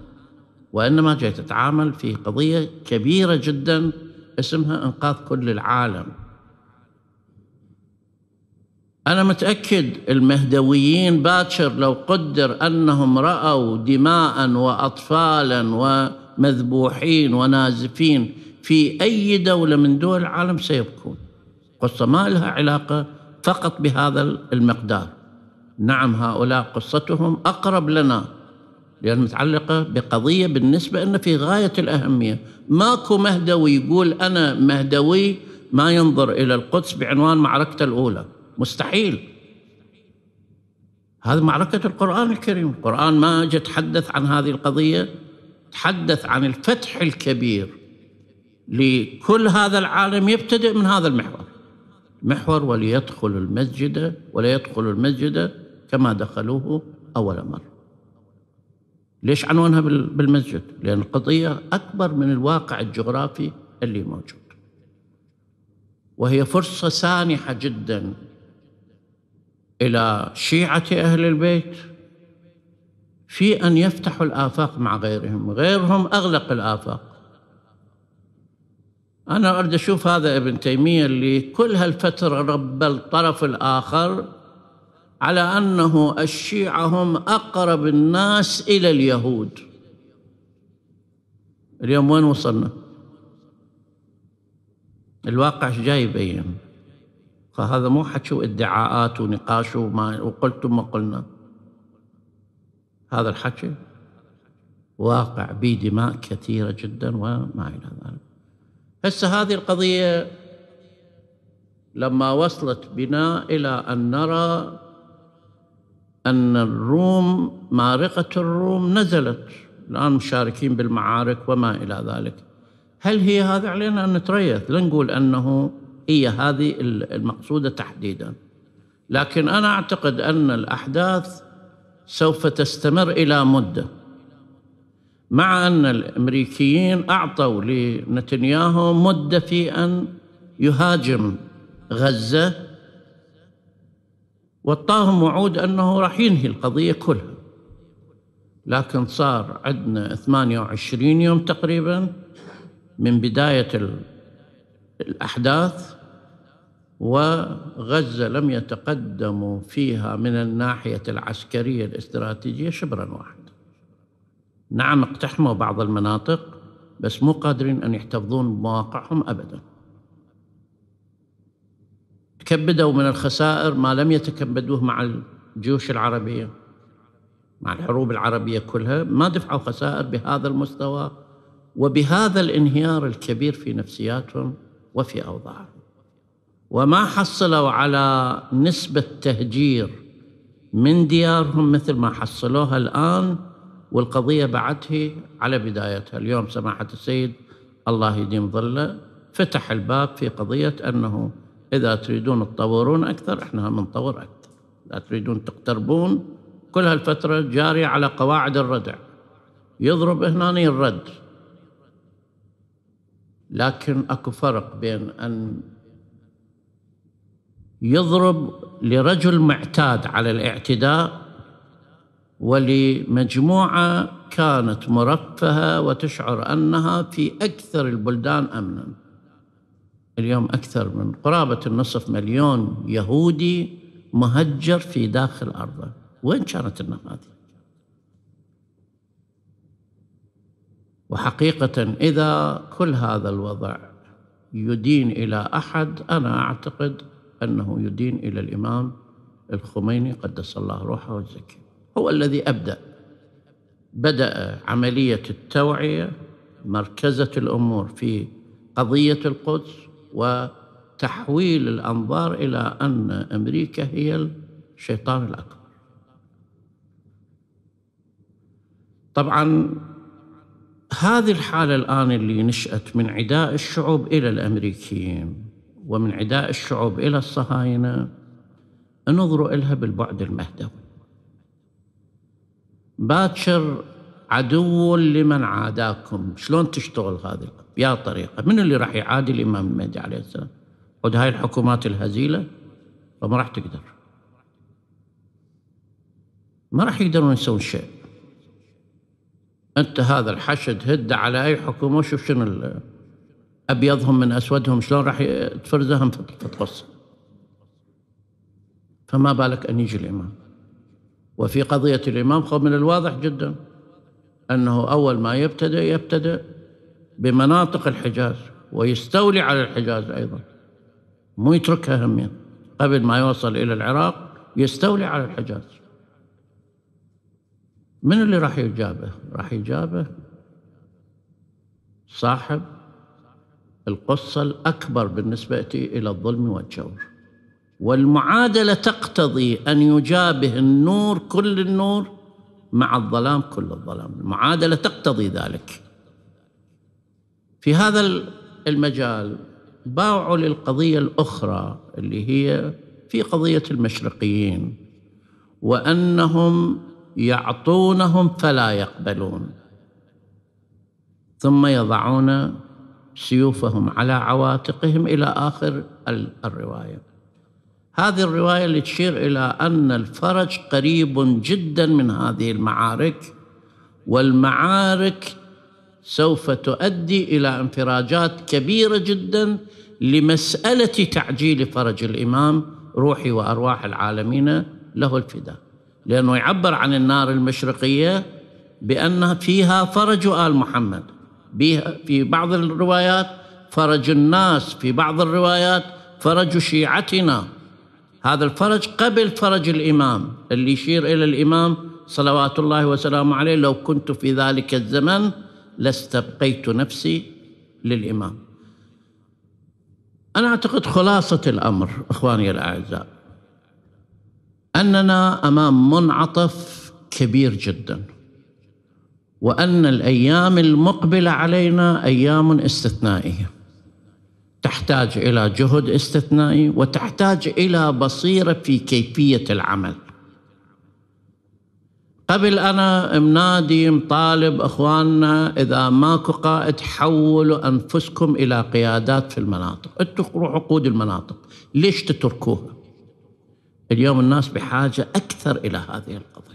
وإنما جاي تتعامل في قضية كبيرة جداً اسمها إنقاذ كل العالم أنا متأكد المهدويين باكر لو قدر أنهم رأوا دماء وأطفالا ومذبوحين ونازفين في أي دولة من دول العالم سيبكون قصة ما لها علاقة فقط بهذا المقدار نعم هؤلاء قصتهم أقرب لنا لأن متعلقة بقضية بالنسبة أن في غاية الأهمية ماكو مهدوي يقول أنا مهدوي ما ينظر إلى القدس بعنوان معركة الأولى مستحيل هذه معركة القرآن الكريم القرآن ما جاء تحدث عن هذه القضية تحدث عن الفتح الكبير لكل هذا العالم يبتدئ من هذا المحور محور وليدخل المسجد وليدخل المسجد كما دخلوه أول مرة ليش عنوانها بالمسجد؟ لأن القضية أكبر من الواقع الجغرافي اللي موجود وهي فرصة سانحة جدا إلى شيعة أهل البيت في أن يفتحوا الآفاق مع غيرهم غيرهم أغلق الآفاق أنا أريد أشوف هذا ابن تيمية اللي كل هالفترة رب الطرف الآخر على انه الشيعه هم اقرب الناس الى اليهود اليوم وين وصلنا الواقع ايش جاي يبين فهذا مو حكي وادعاءات ونقاش وما وقلتم ما قلنا هذا الحكي واقع بدماء دماء كثيرة جدا وما إلى ذلك هسه هذه القضية لما وصلت بنا إلى أن نرى أن الروم معركة الروم نزلت الآن مشاركين بالمعارك وما إلى ذلك هل هي هذا علينا أن نتريث لا نقول أنه هي هذه المقصودة تحديدا لكن أنا أعتقد أن الأحداث سوف تستمر إلى مدة مع أن الأمريكيين أعطوا لنتنياهو مدة في أن يهاجم غزة وطاهم وعود أنه راح ينهي القضية كلها لكن صار عندنا 28 يوم تقريبا من بداية الأحداث وغزة لم يتقدموا فيها من الناحية العسكرية الاستراتيجية شبرا واحد نعم اقتحموا بعض المناطق بس مو قادرين أن يحتفظون بمواقعهم أبداً تكبدوا من الخسائر ما لم يتكبدوه مع الجيوش العربية مع الحروب العربية كلها ما دفعوا خسائر بهذا المستوى وبهذا الانهيار الكبير في نفسياتهم وفي أوضاعهم وما حصلوا على نسبة تهجير من ديارهم مثل ما حصلوها الآن والقضية بعدها على بدايتها اليوم سماحة السيد الله يديم ظله فتح الباب في قضية أنه إذا تريدون تطورون أكثر إحنا منطور أكثر إذا تريدون تقتربون كل هالفترة جارية على قواعد الردع يضرب هنا الرد لكن اكو فرق بين ان يضرب لرجل معتاد على الاعتداء ولمجموعه كانت مرفهه وتشعر انها في اكثر البلدان امنا اليوم أكثر من قرابة النصف مليون يهودي مهجر في داخل أرضه وين كانت النقاط وحقيقة إذا كل هذا الوضع يدين إلى أحد أنا أعتقد أنه يدين إلى الإمام الخميني قدس الله روحه وزكي هو الذي أبدأ بدأ عملية التوعية مركزة الأمور في قضية القدس وتحويل الأنظار إلى أن أمريكا هي الشيطان الأكبر طبعا هذه الحالة الآن اللي نشأت من عداء الشعوب إلى الأمريكيين ومن عداء الشعوب إلى الصهاينة نظروا إلها بالبعد المهدوي باكر عدو لمن عاداكم شلون تشتغل هذه يا طريقة من اللي راح يعادي الإمام المهدي عليه السلام خذ هاي الحكومات الهزيلة فما راح تقدر ما راح يقدرون يسوون شيء أنت هذا الحشد هد على أي حكومة وشوف شنو أبيضهم من أسودهم شلون راح تفرزهم في القصة فما بالك أن يجي الإمام وفي قضية الإمام خب من الواضح جداً أنه أول ما يبتدئ يبتدئ بمناطق الحجاز ويستولي على الحجاز أيضا مو يتركها همين يعني. قبل ما يوصل إلى العراق يستولي على الحجاز من اللي راح يجابه؟ راح يجابه صاحب القصة الأكبر بالنسبة إلى الظلم والجور والمعادلة تقتضي أن يجابه النور كل النور مع الظلام كل الظلام المعادله تقتضي ذلك في هذا المجال باعوا للقضيه الاخرى اللي هي في قضيه المشرقيين وانهم يعطونهم فلا يقبلون ثم يضعون سيوفهم على عواتقهم الى اخر الروايه هذه الرواية اللي تشير إلى أن الفرج قريب جدا من هذه المعارك والمعارك سوف تؤدي إلى انفراجات كبيرة جدا لمسألة تعجيل فرج الإمام روحي وأرواح العالمين له الفداء لأنه يعبر عن النار المشرقية بأن فيها فرج آل محمد في بعض الروايات فرج الناس في بعض الروايات فرج شيعتنا هذا الفرج قبل فرج الإمام اللي يشير إلى الإمام صلوات الله وسلامه عليه لو كنت في ذلك الزمن لاستبقيت نفسي للإمام أنا أعتقد خلاصة الأمر إخواني الأعزاء أننا أمام منعطف كبير جدا وأن الأيام المقبلة علينا أيام استثنائية تحتاج الى جهد استثنائي وتحتاج الى بصيره في كيفيه العمل قبل انا منادي مطالب اخواننا اذا ماكو قائد حولوا انفسكم الى قيادات في المناطق، اتركوا عقود المناطق، ليش تتركوها؟ اليوم الناس بحاجه اكثر الى هذه القضيه.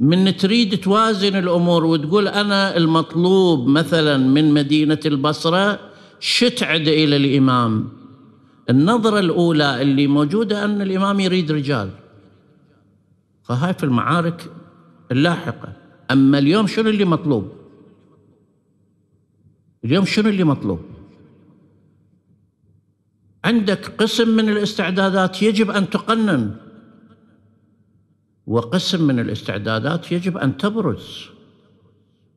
من تريد توازن الامور وتقول انا المطلوب مثلا من مدينه البصره شتعد إلى الإمام النظرة الأولى اللي موجودة أن الإمام يريد رجال فهاي في المعارك اللاحقة أما اليوم شنو اللي مطلوب اليوم شنو اللي مطلوب عندك قسم من الاستعدادات يجب أن تقنن وقسم من الاستعدادات يجب أن تبرز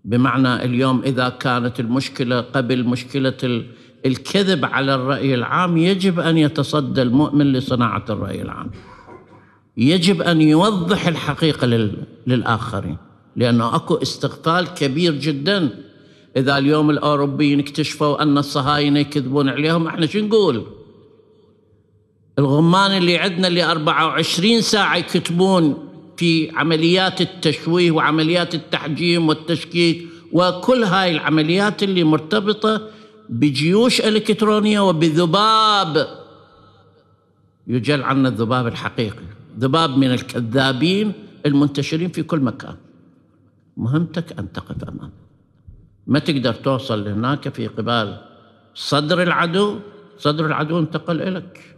بمعنى اليوم إذا كانت المشكلة قبل مشكلة الكذب على الرأي العام يجب أن يتصدى المؤمن لصناعة الرأي العام يجب أن يوضح الحقيقة للآخرين لأنه أكو استقتال كبير جدا إذا اليوم الأوروبيين اكتشفوا أن الصهاينة يكذبون عليهم احنا شو نقول؟ الغمان اللي عندنا اللي 24 ساعة يكتبون في عمليات التشويه وعمليات التحجيم والتشكيك وكل هاي العمليات اللي مرتبطة بجيوش إلكترونية وبذباب يجل عنا الذباب الحقيقي ذباب من الكذابين المنتشرين في كل مكان مهمتك أن تقف أمامه ما تقدر توصل لهناك في قبال صدر العدو صدر العدو انتقل إليك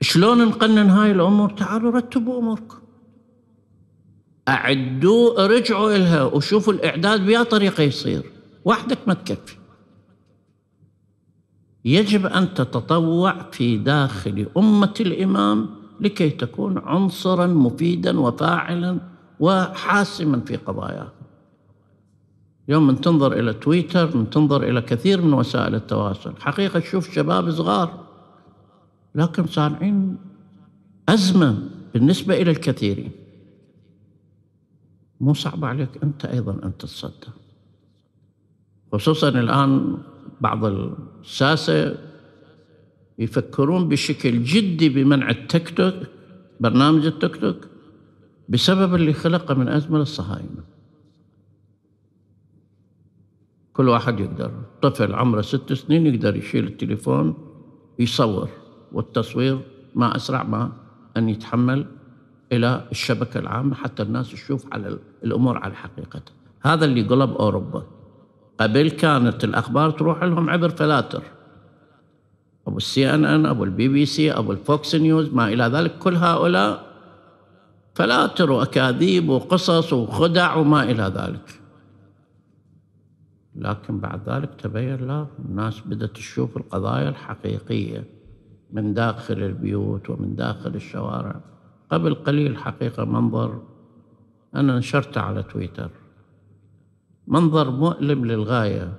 شلون نقنن هاي الأمور تعالوا رتبوا أموركم أعدوا رجعوا إلها وشوفوا الإعداد بيا طريقة يصير وحدك ما تكفي يجب أن تتطوع في داخل أمة الإمام لكي تكون عنصرا مفيدا وفاعلا وحاسما في قضاياه اليوم من تنظر إلى تويتر من تنظر إلى كثير من وسائل التواصل حقيقة تشوف شباب صغار لكن صانعين أزمة بالنسبة إلى الكثيرين مو صعب عليك أنت أيضا أن تتصدى خصوصا الآن بعض الساسة يفكرون بشكل جدي بمنع التيك توك برنامج التيك توك بسبب اللي خلقه من أزمة الصهاينة كل واحد يقدر طفل عمره ست سنين يقدر يشيل التليفون يصور والتصوير ما أسرع ما أن يتحمل إلى الشبكة العامة حتى الناس تشوف على الأمور على حقيقتها هذا اللي قلب أوروبا قبل كانت الأخبار تروح لهم عبر فلاتر أبو السي أن أن أبو البي بي سي أبو الفوكس نيوز ما إلى ذلك كل هؤلاء فلاتر وأكاذيب وقصص وخدع وما إلى ذلك لكن بعد ذلك تبين لا الناس بدأت تشوف القضايا الحقيقية من داخل البيوت ومن داخل الشوارع قبل قليل حقيقة منظر أنا نشرته على تويتر منظر مؤلم للغاية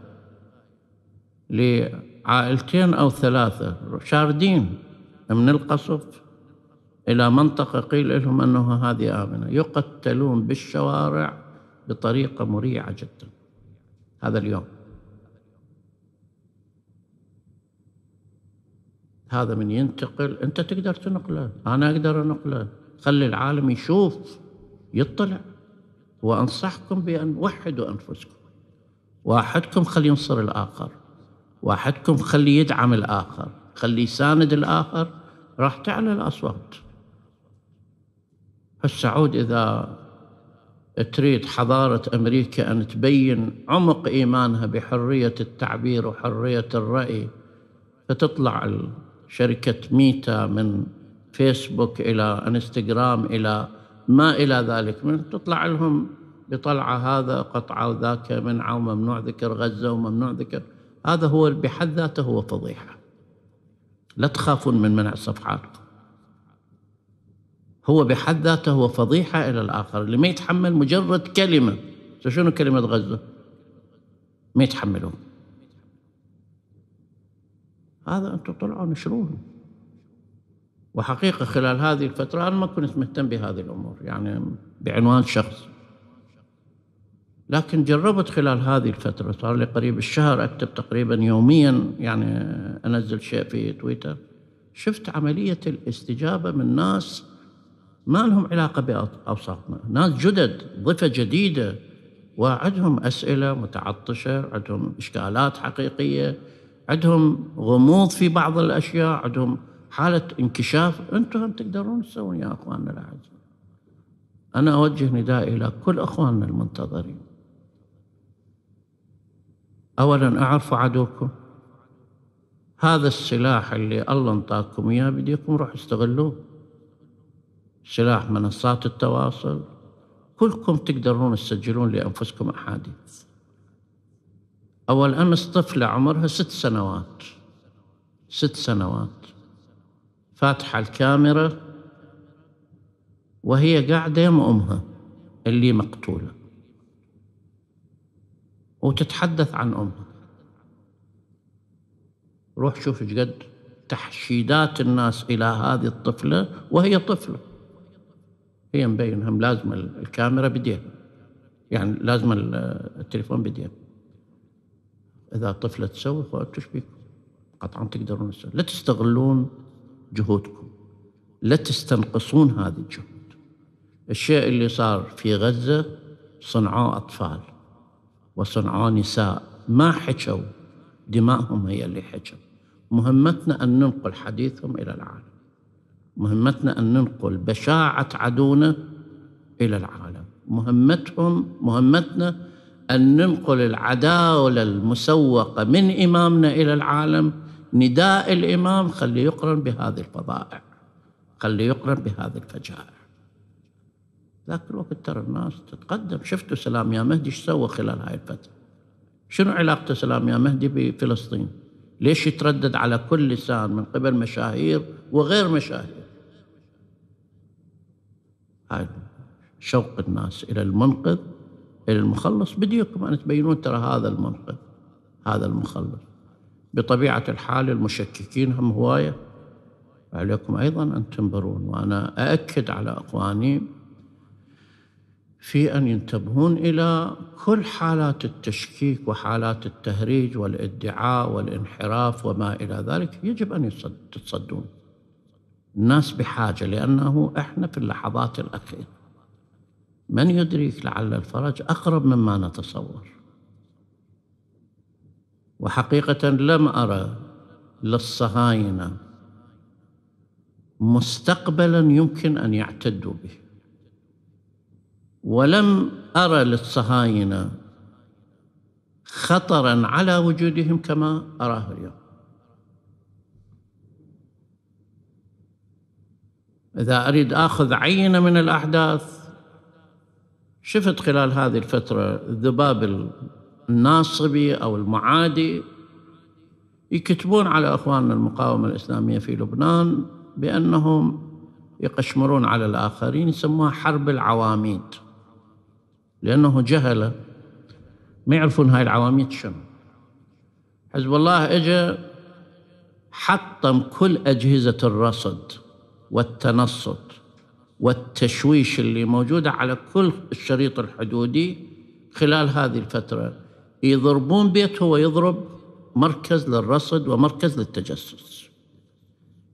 لعائلتين أو ثلاثة شاردين من القصف إلى منطقة قيل لهم أنها هذه آمنة يقتلون بالشوارع بطريقة مريعة جدا هذا اليوم هذا من ينتقل أنت تقدر تنقله أنا أقدر أنقله خلي العالم يشوف يطلع وأنصحكم بأن وحدوا أنفسكم واحدكم خلي ينصر الآخر واحدكم خلي يدعم الآخر خلي يساند الآخر راح تعلى الأصوات السعود إذا تريد حضارة أمريكا أن تبين عمق إيمانها بحرية التعبير وحرية الرأي فتطلع شركة ميتا من فيسبوك إلى انستغرام إلى ما إلى ذلك من تطلع لهم بطلعة هذا قطعة وذاك منعة وممنوع ذكر غزة وممنوع ذكر هذا هو بحد ذاته هو فضيحة لا تخافون من منع الصفحات هو بحد ذاته هو فضيحة إلى الآخر اللي ما يتحمل مجرد كلمة شنو كلمة غزة ما يتحملون هذا أنتم طلعوا نشروه وحقيقة خلال هذه الفترة أنا ما كنت مهتم بهذه الأمور يعني بعنوان شخص لكن جربت خلال هذه الفترة صار لي قريب الشهر أكتب تقريبا يوميا يعني أنزل شيء في تويتر شفت عملية الاستجابة من ناس ما لهم علاقة بأوساطنا ناس جدد ضفة جديدة وعندهم أسئلة متعطشة عندهم إشكالات حقيقية عندهم غموض في بعض الأشياء عندهم حالة انكشاف أنتم هم تقدرون تسوون يا أخواننا الأعزاء أنا أوجه نداء إلى كل أخواننا المنتظرين أولا اعرفوا عدوكم هذا السلاح اللي الله انطاكم اياه بديكم روح استغلوه سلاح منصات التواصل كلكم تقدرون تسجلون لانفسكم احاديث أو أمس طفلة عمرها ست سنوات ست سنوات فاتحة الكاميرا وهي قاعدة يم أمها اللي مقتولة وتتحدث عن أمها روح شوف ايش قد تحشيدات الناس إلى هذه الطفلة وهي طفلة هي مبينهم لازم الكاميرا بديها يعني لازم التليفون بديها إذا طفلة تسوي أخوات تشبيكم قطعا تقدرون تسوي لا تستغلون جهودكم لا تستنقصون هذه الجهود الشيء اللي صار في غزة صنعوه أطفال وصنعوه نساء ما حكوا دماءهم هي اللي حكوا مهمتنا أن ننقل حديثهم إلى العالم مهمتنا أن ننقل بشاعة عدونا إلى العالم مهمتهم مهمتنا أن ننقل العداولة المسوقة من إمامنا إلى العالم نداء الإمام خلي يقرن بهذه الفضائع خلي يقرن بهذه الفجائع ذاك الوقت ترى الناس تتقدم شفتوا سلام يا مهدي ايش سوى خلال هاي الفترة شنو علاقته سلام يا مهدي بفلسطين ليش يتردد على كل لسان من قبل مشاهير وغير مشاهير هاي شوق الناس إلى المنقذ إلى المخلص بديكم أن تبينون ترى هذا المنقذ هذا المخلص بطبيعة الحال المشككين هم هواية عليكم أيضا أن تنبرون وأنا اكد على أخواني في أن ينتبهون إلى كل حالات التشكيك وحالات التهريج والادعاء والانحراف وما إلى ذلك يجب أن تتصدون الناس بحاجة لأنه إحنا في اللحظات الأخيرة من يدرك لعل الفرج أقرب مما نتصور وحقيقة لم أرى للصهاينة مستقبلا يمكن أن يعتدوا به ولم أرى للصهاينة خطرا على وجودهم كما أراه اليوم إذا أريد آخذ عينة من الأحداث شفت خلال هذه الفترة الذباب الناصبي أو المعادي يكتبون على أخواننا المقاومة الإسلامية في لبنان بأنهم يقشمرون على الآخرين يسموها حرب العواميد لأنه جهلة ما يعرفون هاي العواميد شنو حزب الله اجى حطم كل أجهزة الرصد والتنصت والتشويش اللي موجودة على كل الشريط الحدودي خلال هذه الفترة يضربون بيته ويضرب مركز للرصد ومركز للتجسس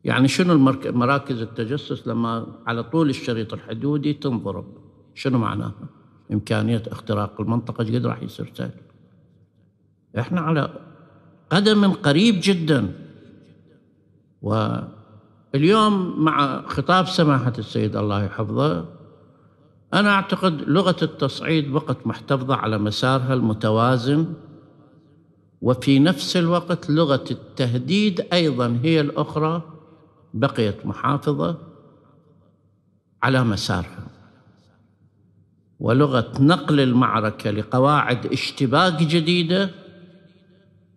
يعني شنو مراكز التجسس لما على طول الشريط الحدودي تنضرب شنو معناها إمكانية اختراق المنطقة قد راح يصير سهل احنا على قدم قريب جدا و اليوم مع خطاب سماحة السيد الله يحفظه أنا أعتقد لغة التصعيد بقت محتفظة على مسارها المتوازن وفي نفس الوقت لغة التهديد أيضا هي الأخرى بقيت محافظة على مسارها ولغة نقل المعركة لقواعد اشتباك جديدة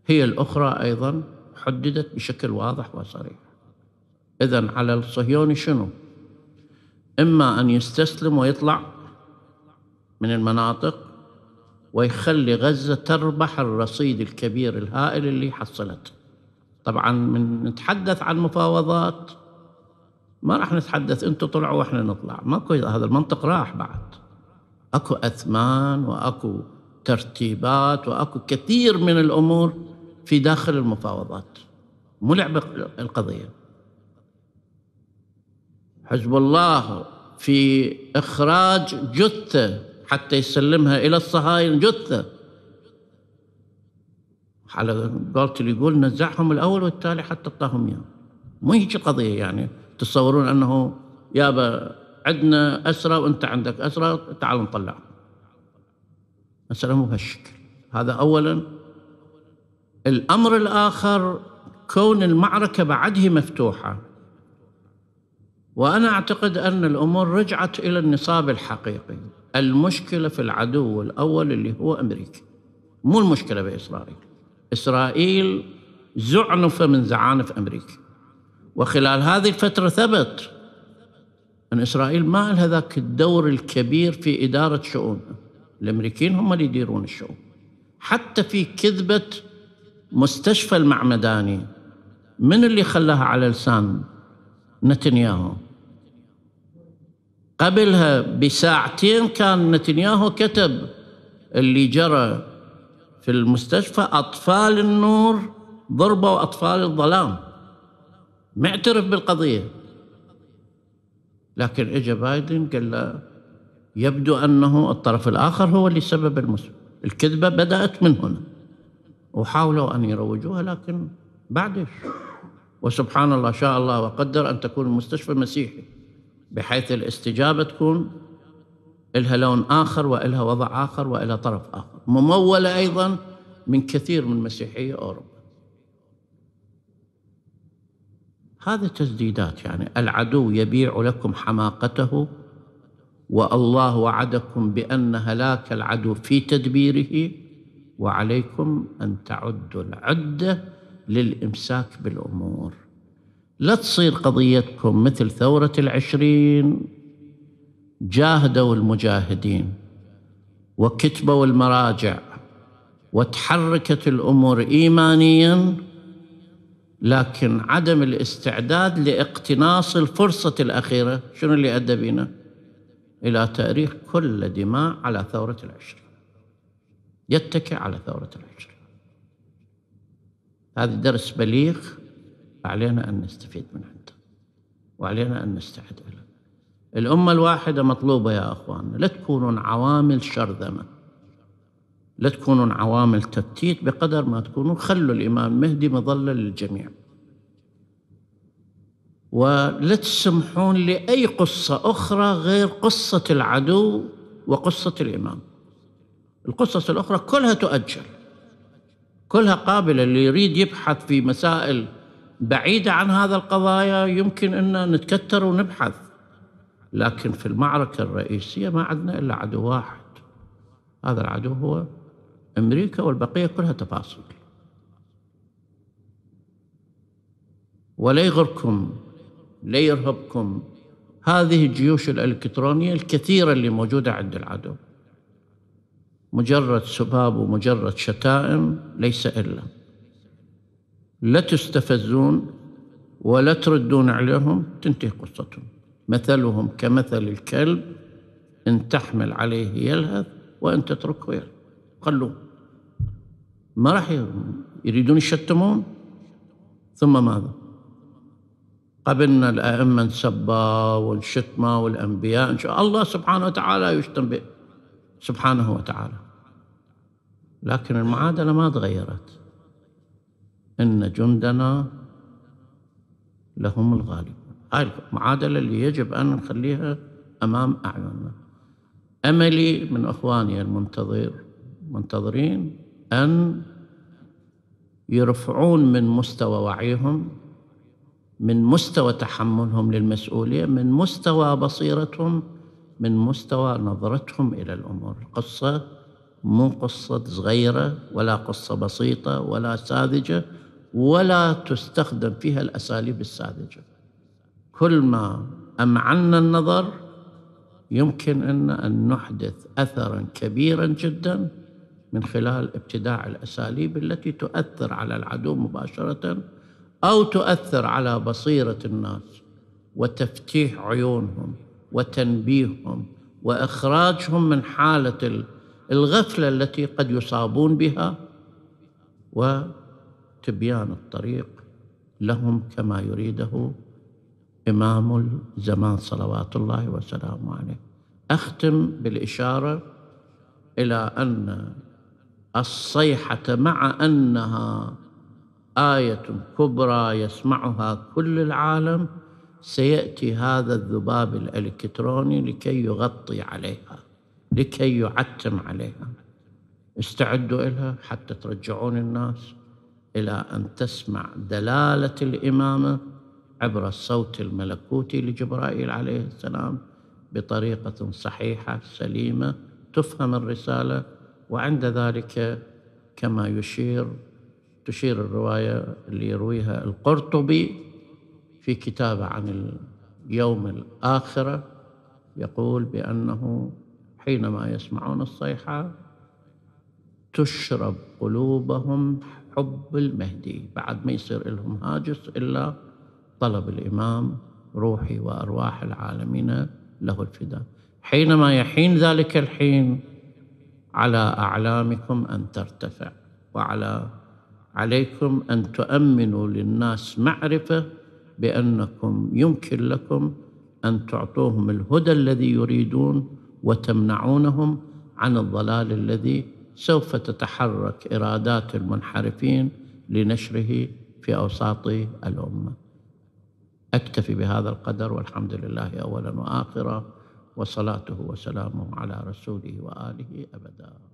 هي الأخرى أيضا حددت بشكل واضح وصريح إذا على الصهيوني شنو؟ إما أن يستسلم ويطلع من المناطق ويخلي غزة تربح الرصيد الكبير الهائل اللي حصلته طبعا من نتحدث عن مفاوضات ما راح نتحدث انتوا طلعوا واحنا نطلع ماكو هذا المنطق راح بعد اكو اثمان واكو ترتيبات واكو كثير من الامور في داخل المفاوضات مو لعبه القضيه حزب الله في إخراج جثة حتى يسلمها إلى الصهاينة جثة على قولت يقول نزعهم الأول والتالي حتى أعطاهم إياه مو هيك قضية يعني تصورون أنه يابا عندنا أسرى وأنت عندك أسرى تعال نطلع المسألة مو بهالشكل هذا أولا الأمر الآخر كون المعركة بعدها مفتوحة وأنا أعتقد أن الأمور رجعت إلى النصاب الحقيقي المشكلة في العدو الأول اللي هو أمريكا مو المشكلة بإسرائيل إسرائيل زعنفة من زعانف أمريكا وخلال هذه الفترة ثبت أن إسرائيل ما لها ذاك الدور الكبير في إدارة شؤونها الأمريكيين هم اللي يديرون الشؤون حتى في كذبة مستشفى المعمداني من اللي خلاها على لسان نتنياهو قبلها بساعتين كان نتنياهو كتب اللي جرى في المستشفى أطفال النور ضربوا أطفال الظلام معترف بالقضية لكن اجى بايدن قال له يبدو أنه الطرف الآخر هو اللي سبب المسلم الكذبة بدأت من هنا وحاولوا أن يروجوها لكن بعدش وسبحان الله شاء الله وقدر أن تكون المستشفى مسيحي بحيث الاستجابة تكون إلها لون آخر وإلها وضع آخر وإلها طرف آخر ممولة أيضا من كثير من مسيحية أوروبا هذا تسديدات يعني العدو يبيع لكم حماقته والله وعدكم بأن هلاك العدو في تدبيره وعليكم أن تعدوا العدة للإمساك بالأمور لا تصير قضيتكم مثل ثورة العشرين جاهدوا المجاهدين وكتبوا المراجع وتحركت الأمور إيمانيا لكن عدم الاستعداد لاقتناص الفرصة الأخيرة شنو اللي أدى بنا إلى تاريخ كل دماء على ثورة العشرين يتكئ على ثورة العشرين هذا درس بليغ علينا أن نستفيد من عنده وعلينا أن نستعد له الأمة الواحدة مطلوبة يا أخوان لا تكونون عوامل شرذمة لا تكونون عوامل تفتيت بقدر ما تكونون خلوا الإمام مهدي مظلة للجميع ولا تسمحون لأي قصة أخرى غير قصة العدو وقصة الإمام القصص الأخرى كلها تؤجل كلها قابلة اللي يريد يبحث في مسائل بعيدة عن هذا القضايا يمكن أن نتكتر ونبحث لكن في المعركة الرئيسية ما عندنا إلا عدو واحد هذا العدو هو أمريكا والبقية كلها تفاصيل ولا يغركم لا يرهبكم هذه الجيوش الإلكترونية الكثيرة اللي موجودة عند العدو مجرد سباب ومجرد شتائم ليس إلا لا تستفزون ولا تردون عليهم تنتهي قصتهم مثلهم كمثل الكلب إن تحمل عليه يلهث وإن تتركه يلهث قالوا ما راح يريدون يشتمون ثم ماذا قبلنا الأئمة السبة والشتمة والأنبياء إن شاء الله سبحانه وتعالى يشتم به سبحانه وتعالى لكن المعادلة ما تغيرت إن جندنا لهم الغالبون هاي المعادلة اللي يجب أن نخليها أمام أعيننا أملي من أخواني المنتظر منتظرين أن يرفعون من مستوى وعيهم من مستوى تحملهم للمسؤولية من مستوى بصيرتهم من مستوى نظرتهم إلى الأمور القصة مو قصة صغيرة ولا قصة بسيطة ولا ساذجة ولا تستخدم فيها الأساليب الساذجة كل ما أمعنا النظر يمكن أن, أن نحدث أثرا كبيرا جدا من خلال ابتداع الأساليب التي تؤثر على العدو مباشرة أو تؤثر على بصيرة الناس وتفتيح عيونهم وتنبيههم واخراجهم من حاله الغفله التي قد يصابون بها تبيان الطريق لهم كما يريده إمام الزمان صلوات الله وسلامه عليه أختم بالإشارة إلى أن الصيحة مع أنها آية كبرى يسمعها كل العالم سيأتي هذا الذباب الإلكتروني لكي يغطي عليها لكي يعتم عليها استعدوا لها حتى ترجعون الناس الى ان تسمع دلاله الامامه عبر الصوت الملكوتي لجبرائيل عليه السلام بطريقه صحيحه سليمه تفهم الرساله وعند ذلك كما يشير تشير الروايه اللي يرويها القرطبي في كتابه عن اليوم الاخره يقول بانه حينما يسمعون الصيحه تشرب قلوبهم حب المهدي بعد ما يصير لهم هاجس إلا طلب الإمام روحي وأرواح العالمين له الفداء حينما يحين ذلك الحين على أعلامكم أن ترتفع وعلى عليكم أن تؤمنوا للناس معرفة بأنكم يمكن لكم أن تعطوهم الهدى الذي يريدون وتمنعونهم عن الضلال الذي سوف تتحرك إرادات المنحرفين لنشره في أوساط الأمة أكتفي بهذا القدر والحمد لله أولا وآخرا وصلاته وسلامه على رسوله وآله أبداً